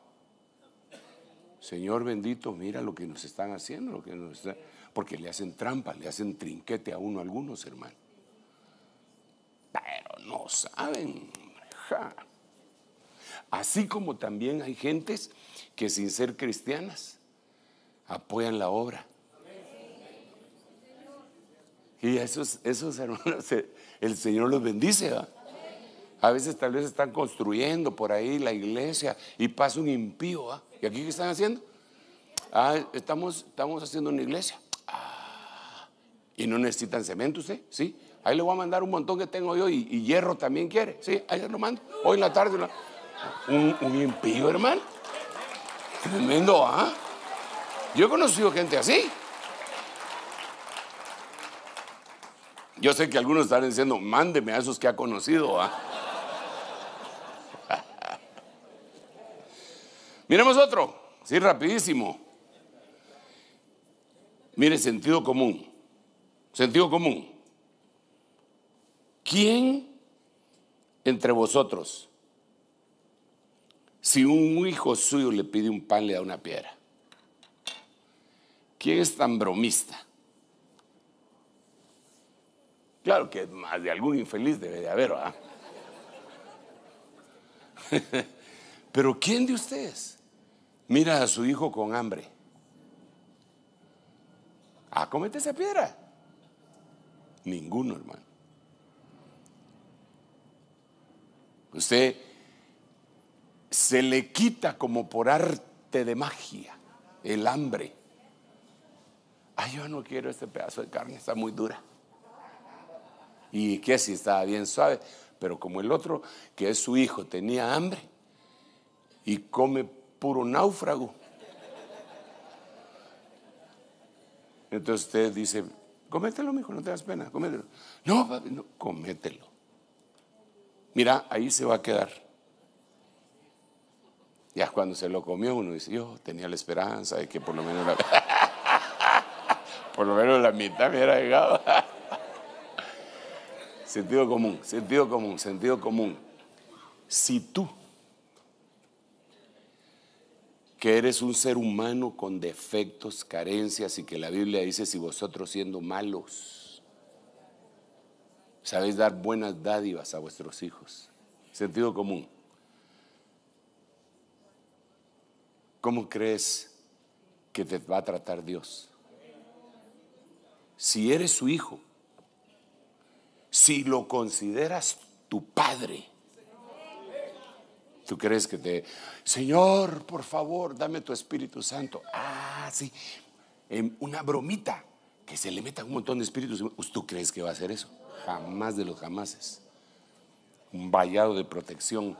Señor bendito, mira lo que nos están haciendo, lo que nos están porque le hacen trampa, le hacen trinquete a uno algunos, hermanos. Pero no saben. Así como también hay gentes que sin ser cristianas apoyan la obra. Y esos, esos hermanos, el Señor los bendice. A veces tal vez están construyendo por ahí la iglesia y pasa un impío. ¿Y aquí qué están haciendo? Ah, estamos, estamos haciendo una iglesia. ¿Y no necesitan cemento usted? Sí. Ahí le voy a mandar un montón que tengo yo y, hierro también quiere. Sí, ahí lo mando. Hoy en la tarde. Un, impío, hermano. Tremendo, ¿ah? Yo he conocido gente así. Yo sé que algunos están diciendo, mándeme a esos que ha conocido, ¿ah? Miremos otro, sí, rapidísimo. Mire, sentido común. Sentido común. ¿Quién entre vosotros, si un hijo suyo le pide un pan, le da una piedra? ¿Quién es tan bromista? Claro que más de algún infeliz debe de haber, ¿verdad? Pero ¿quién de ustedes mira a su hijo con hambre? Ah, comete esa piedra. Ninguno, hermano. Usted se le quita como por arte de magia el hambre. Ay, yo no quiero este pedazo de carne, está muy dura. Y que si estaba bien suave, pero como el otro, que es su hijo, tenía hambre y come puro náufrago. Entonces usted dice, Comételo, mijo, no te das pena, comételo. No, papi, no, comételo. Mira, ahí se va a quedar. Ya cuando se lo comió uno dice, yo tenía la esperanza de que por lo menos la, por lo menos la mitad me hubiera llegado. sentido común, sentido común, sentido común. Si tú que eres un ser humano con defectos, carencias y que la Biblia dice si vosotros siendo malos sabéis dar buenas dádivas a vuestros hijos. Sentido común. ¿Cómo crees que te va a tratar Dios? Si eres su hijo, si lo consideras tu padre, Tú crees que te, Señor, por favor, dame tu Espíritu Santo. Ah, sí, em, una bromita, que se le meta un montón de espíritus. ¿Tú crees que va a hacer eso? Jamás de los jamases. Un vallado de protección.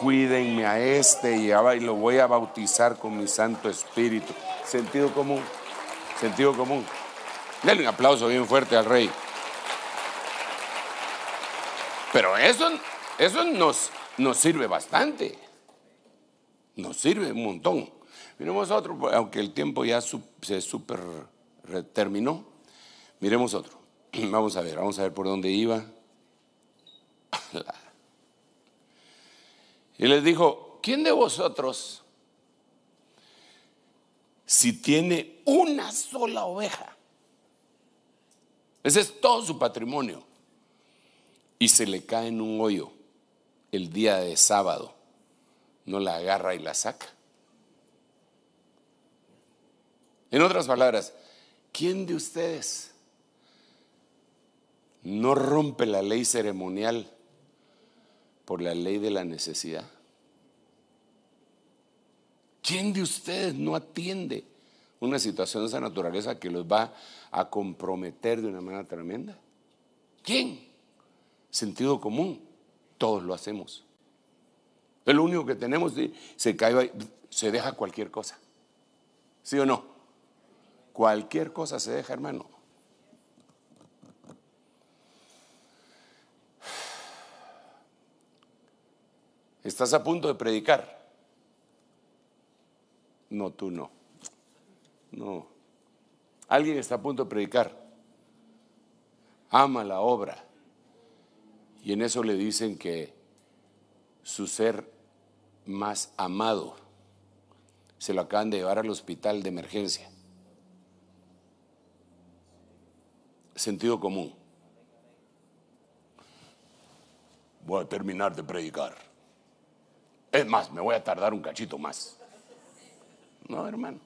Cuídenme a este y lo voy a bautizar con mi Santo Espíritu. Sentido común. Sentido común. Denle un aplauso bien fuerte al rey. Pero eso, eso nos, nos sirve bastante. Nos sirve un montón. Miremos otro, aunque el tiempo ya se super terminó. Miremos otro. Vamos a ver, vamos a ver por dónde iba. Y les dijo, ¿quién de vosotros, si tiene una sola oveja, ese es todo su patrimonio, y se le cae en un hoyo? el día de sábado no la agarra y la saca? En otras palabras, ¿quién de ustedes no rompe la ley ceremonial por la ley de la necesidad? ¿Quién de ustedes no atiende una situación de esa naturaleza que los va a comprometer de una manera tremenda? ¿Quién? Sentido común. Todos lo hacemos. El único que tenemos, se cae, se deja cualquier cosa. ¿Sí o no? Cualquier cosa se deja, hermano. Estás a punto de predicar. No, tú no. No. Alguien está a punto de predicar. Ama la obra. Y en eso le dicen que su ser más amado se lo acaban de llevar al hospital de emergencia. Sentido común. Voy a terminar de predicar. Es más, me voy a tardar un cachito más. No, hermano.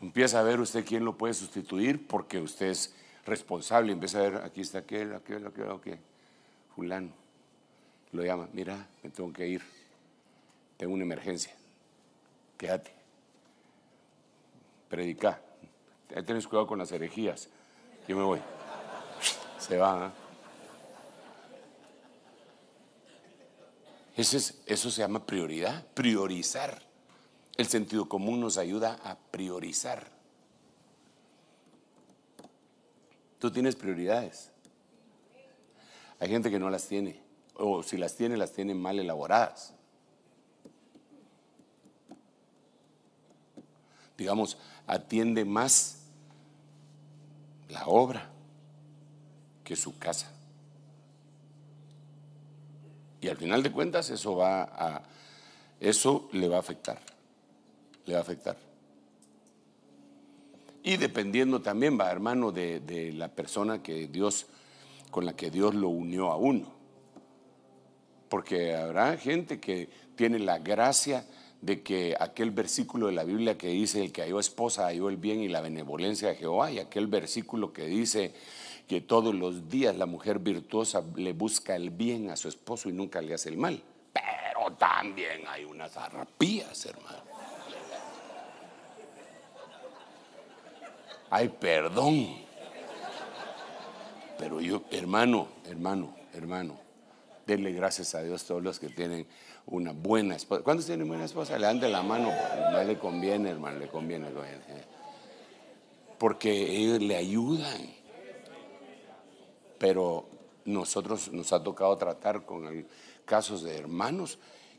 Empieza a ver usted quién lo puede sustituir porque usted es responsable, empieza a ver, aquí está aquel, aquel, aquel, aquel, fulano. Lo llama, mira, me tengo que ir, tengo una emergencia, quédate, predica, tenés cuidado con las herejías, yo me voy. Se va. ¿eh? eso se llama prioridad, priorizar. El sentido común nos ayuda a priorizar. Tú tienes prioridades. Hay gente que no las tiene, o si las tiene, las tiene mal elaboradas. Digamos, atiende más la obra que su casa. Y al final de cuentas eso va a eso le va a afectar. Le va a afectar. Y dependiendo también, va hermano, de, la persona que Dios, con la que Dios lo unió a uno. Porque habrá gente que tiene la gracia de que aquel versículo de la Biblia que dice, el que halló esposa halló el bien y la benevolencia de Jehová, y aquel versículo que dice que todos los días la mujer virtuosa le busca el bien a su esposo y nunca le hace el mal. Pero también hay unas arrapías, hermano. Ay, perdón. Pero yo, hermano, hermano, hermano, denle gracias a Dios todos los que tienen una buena esposa. ¿Cuántos tienen buena esposa? Le de la mano. Pues, no le conviene, hermano, le conviene. Eh. Porque ellos le ayudan. Pero nosotros nos ha tocado tratar con casos de hermanos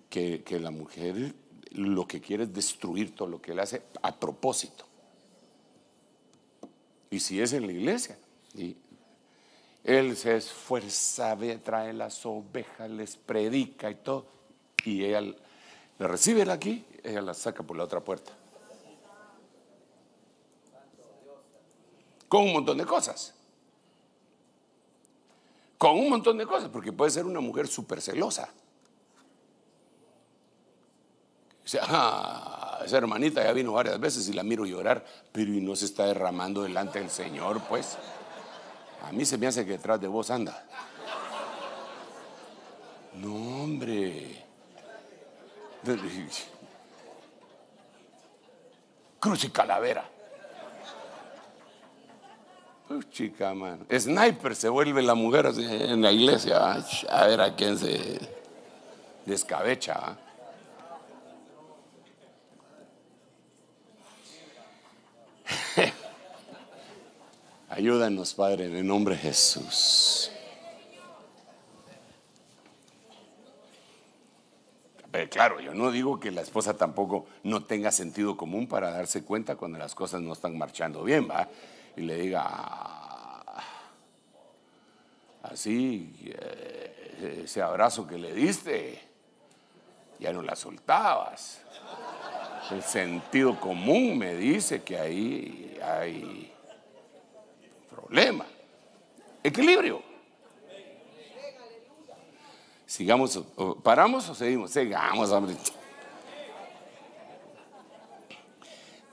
que, la mujer lo que quiere es destruir todo lo que le hace a propósito. Y si es en la iglesia. él se esfuerza, trae las ovejas, les predica y todo. Y ella la recibe aquí, ella la saca por la otra puerta. Con un montón de cosas. Con un montón de cosas, porque puede ser una mujer súper celosa esa hermanita ya vino varias veces y la miro llorar, pero y no se está derramando delante del Señor, pues. A mí se me hace que detrás de vos anda. No, hombre. Cruz y calavera. Pues, chica, man. Sniper se vuelve la mujer en la iglesia. A ver a quién se descabecha. ¿ah? Ayúdanos, Padre, en el nombre de Jesús. Eh, claro, yo no digo que la esposa tampoco no tenga sentido común para darse cuenta cuando las cosas no están marchando bien, ¿va? Y le diga, ah, así, eh, ese abrazo que le diste, ya no la soltabas. El sentido común me dice que ahí hay problema. Equilibrio. Sigamos, paramos o seguimos. Sigamos, hombre.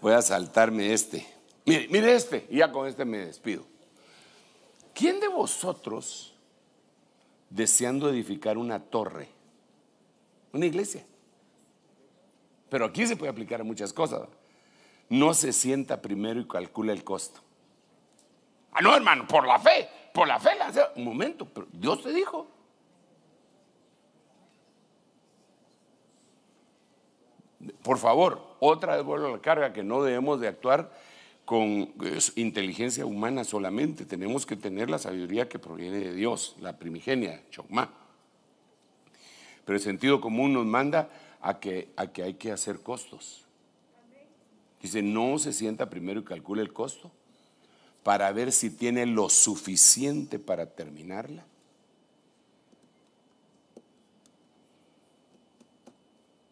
Voy a saltarme este. Mire, mire este, y ya con este me despido. ¿Quién de vosotros, deseando edificar una torre, una iglesia, pero aquí se puede aplicar a muchas cosas, no se sienta primero y calcula el costo? Ah, no, hermano, por la fe, por la fe. Un momento, pero Dios te dijo. Por favor, otra vez vuelvo a la carga que no debemos de actuar con pues, inteligencia humana solamente, tenemos que tener la sabiduría que proviene de Dios, la primigenia, chocma. Pero el sentido común nos manda a que, a que hay que hacer costos. Dice, no se sienta primero y calcule el costo para ver si tiene lo suficiente para terminarla?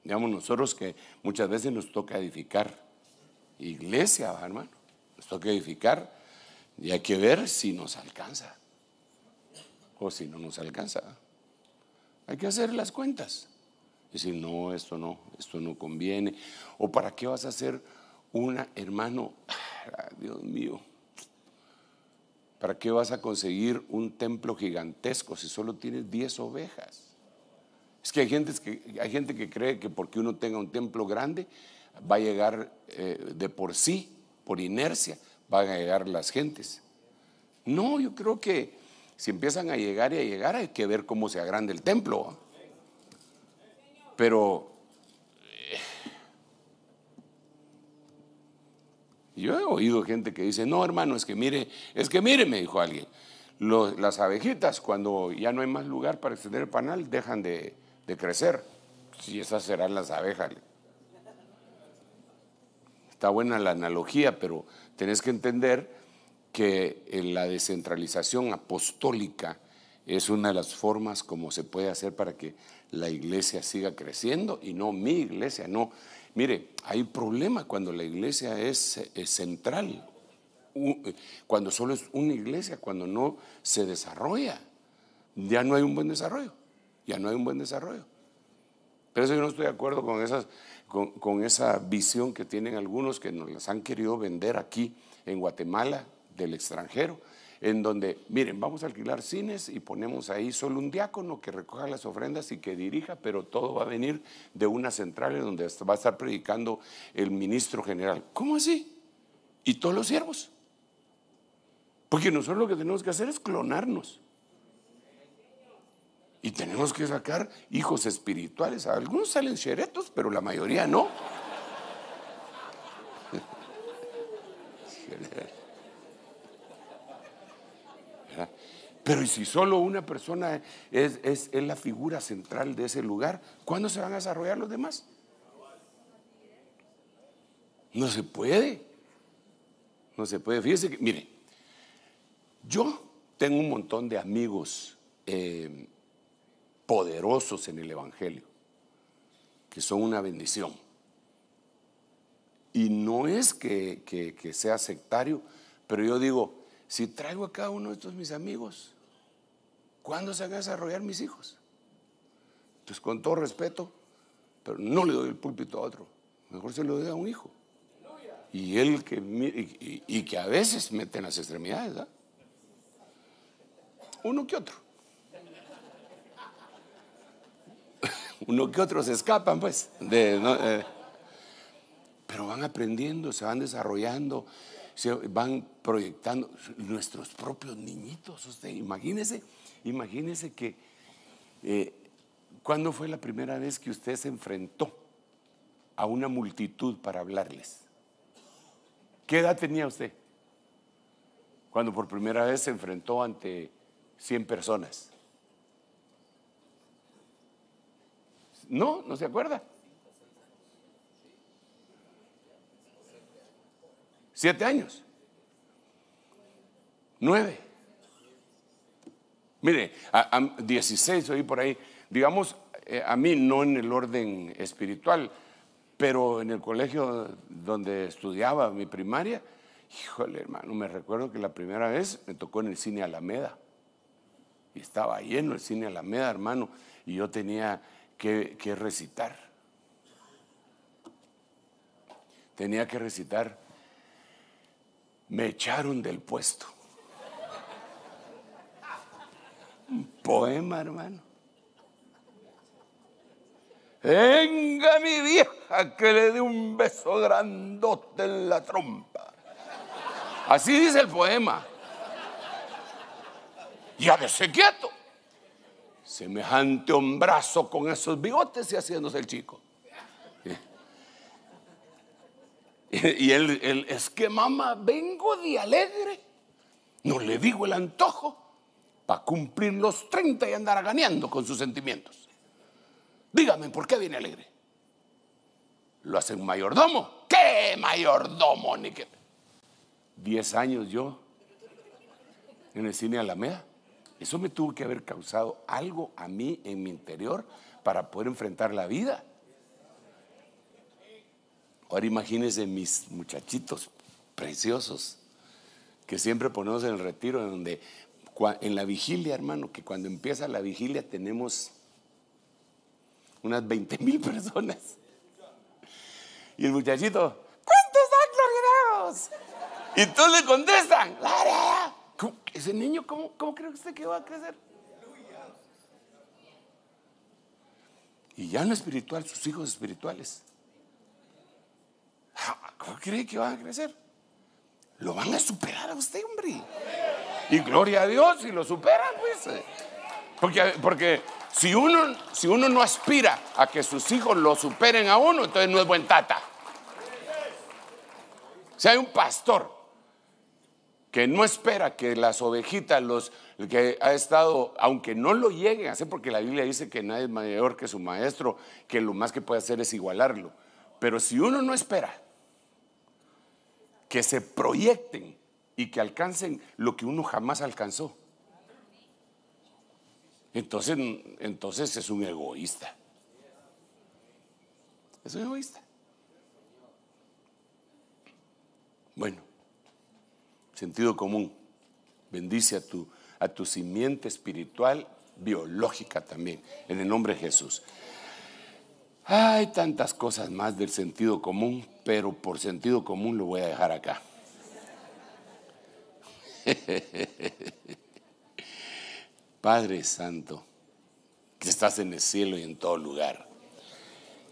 Digamos nosotros que muchas veces nos toca edificar iglesia, hermano. Nos toca edificar y hay que ver si nos alcanza o si no nos alcanza. Hay que hacer las cuentas. Decir, no, esto no, esto no conviene. ¿O para qué vas a hacer una, hermano? Ah, Dios mío, ¿Para qué vas a conseguir un templo gigantesco si solo tienes 10 ovejas? Es que hay gente que, hay gente que cree que porque uno tenga un templo grande va a llegar eh, de por sí, por inercia, van a llegar las gentes. No, yo creo que si empiezan a llegar y a llegar hay que ver cómo se agranda el templo. Pero Yo he oído gente que dice, no, hermano, es que mire, es que mire, me dijo alguien, las abejitas cuando ya no hay más lugar para extender el panal dejan de, crecer. Si esas serán las abejas. Está buena la analogía, pero tenés que entender que eh, la descentralización apostólica es una de las formas como se puede hacer para que la iglesia siga creciendo y no mi iglesia, no Mire, hay problema cuando la iglesia es, eh, central, eh, cuando solo es una iglesia, cuando no se desarrolla. Ya no hay un buen desarrollo, ya no hay un buen desarrollo. Pero eso yo no estoy de acuerdo con, esa visión que tienen algunos que nos las han querido vender aquí en Guatemala del extranjero, en donde, miren, vamos a alquilar cines y ponemos ahí solo un diácono que recoja las ofrendas y que dirija, pero todo va a venir de una central en donde va a estar predicando el ministro general. ¿Cómo así? Y todos los siervos. Porque nosotros lo que tenemos que hacer es clonarnos. Y tenemos que sacar hijos espirituales. Algunos salen xeretos, pero la mayoría no. Pero ¿y si solo una persona es, la figura central de ese lugar, ¿cuándo se van a desarrollar los demás? No se puede. No se puede. Fíjese que, mire, yo tengo un montón de amigos eh, poderosos en el Evangelio, que son una bendición. Y no es que sea sectario, pero yo digo, si traigo a cada uno de estos mis amigos, ¿cuándo se van a desarrollar mis hijos? Entonces, pues con todo respeto, pero no le doy el púlpito a otro, mejor se lo doy a un hijo. Y él que, y, que a veces mete en las extremidades, ¿verdad? Uno que otro. Uno que otro se escapan, pues. Eh, pero van aprendiendo, se van desarrollando se van proyectando nuestros propios niñitos. Usted imagínese, imagínese que eh, cuando fue la primera vez que usted se enfrentó a una multitud para hablarles? ¿Qué edad tenía usted? Cuando por primera vez se enfrentó ante 100 personas. No, no se acuerda. Siete años. Nueve. Mire, a, 16 oí por ahí, digamos, eh, a mí no en el orden espiritual, pero en el colegio donde estudiaba mi primaria, híjole hermano, me recuerdo que la primera vez me tocó en el cine Alameda. Y estaba lleno el cine Alameda, hermano, y yo tenía que, que recitar. Tenía que recitar me echaron del puesto. Un poema, hermano. Venga mi vieja que le dé un beso grandote en la trompa. Así dice el poema. Y a quieto. Semejante hombrazo con esos bigotes y haciéndose el chico. Y él, es que mamá, vengo de alegre. No le digo el antojo para cumplir los 30 y andar ganeando con sus sentimientos. Dígame, ¿por qué viene alegre? Lo hace un mayordomo. ¿Qué mayordomo? Ni qué? Diez años yo en el cine Alameda. Eso me tuvo que haber causado algo a mí en mi interior para poder enfrentar la vida. Ahora imagínense mis muchachitos preciosos que siempre ponemos en el retiro, en donde en la vigilia, hermano, que cuando empieza la vigilia tenemos unas 20 mil personas. Y el muchachito, ¿cuántos aclorinados? Y todos le contestan, Ese niño, ¿cómo, ¿cómo cree usted que va a crecer? Y ya en lo espiritual, sus hijos espirituales ¿Cómo cree que van a crecer? Lo van a superar a usted, hombre. Y gloria a Dios si lo superan, pues. Eh. Porque, porque si, uno, si uno no aspira a que sus hijos lo superen a uno, entonces no es buen tata. Si hay un pastor que no espera que las ovejitas, los que ha estado, aunque no lo lleguen a hacer, porque la Biblia dice que nadie es mayor que su maestro, que lo más que puede hacer es igualarlo. Pero si uno no espera que se proyecten y que alcancen lo que uno jamás alcanzó. Entonces, entonces es un egoísta. Es un egoísta. Bueno, sentido común. Bendice a tu, a tu simiente espiritual biológica también, en el nombre de Jesús. Hay tantas cosas más del sentido común, pero por sentido común lo voy a dejar acá. Padre Santo, que estás en el cielo y en todo lugar.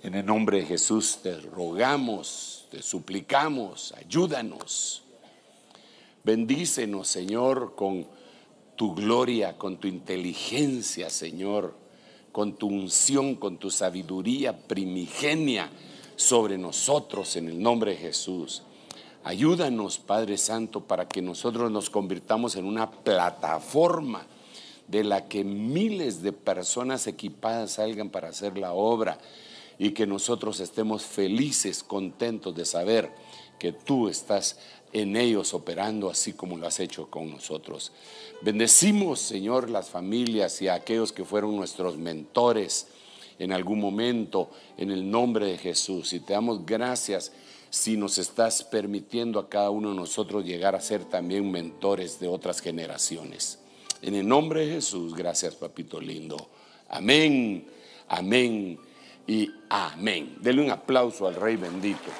En el nombre de Jesús te rogamos, te suplicamos, ayúdanos. Bendícenos, Señor, con tu gloria, con tu inteligencia, Señor con tu unción, con tu sabiduría primigenia sobre nosotros en el nombre de Jesús. Ayúdanos, Padre Santo, para que nosotros nos convirtamos en una plataforma de la que miles de personas equipadas salgan para hacer la obra y que nosotros estemos felices, contentos de saber que tú estás en ellos operando así como lo has hecho con nosotros. Bendecimos, Señor, las familias y a aquellos que fueron nuestros mentores en algún momento en el nombre de Jesús. Y te damos gracias si nos estás permitiendo a cada uno de nosotros llegar a ser también mentores de otras generaciones. En el nombre de Jesús, gracias, papito lindo. Amén, amén y amén. Dele un aplauso al Rey bendito.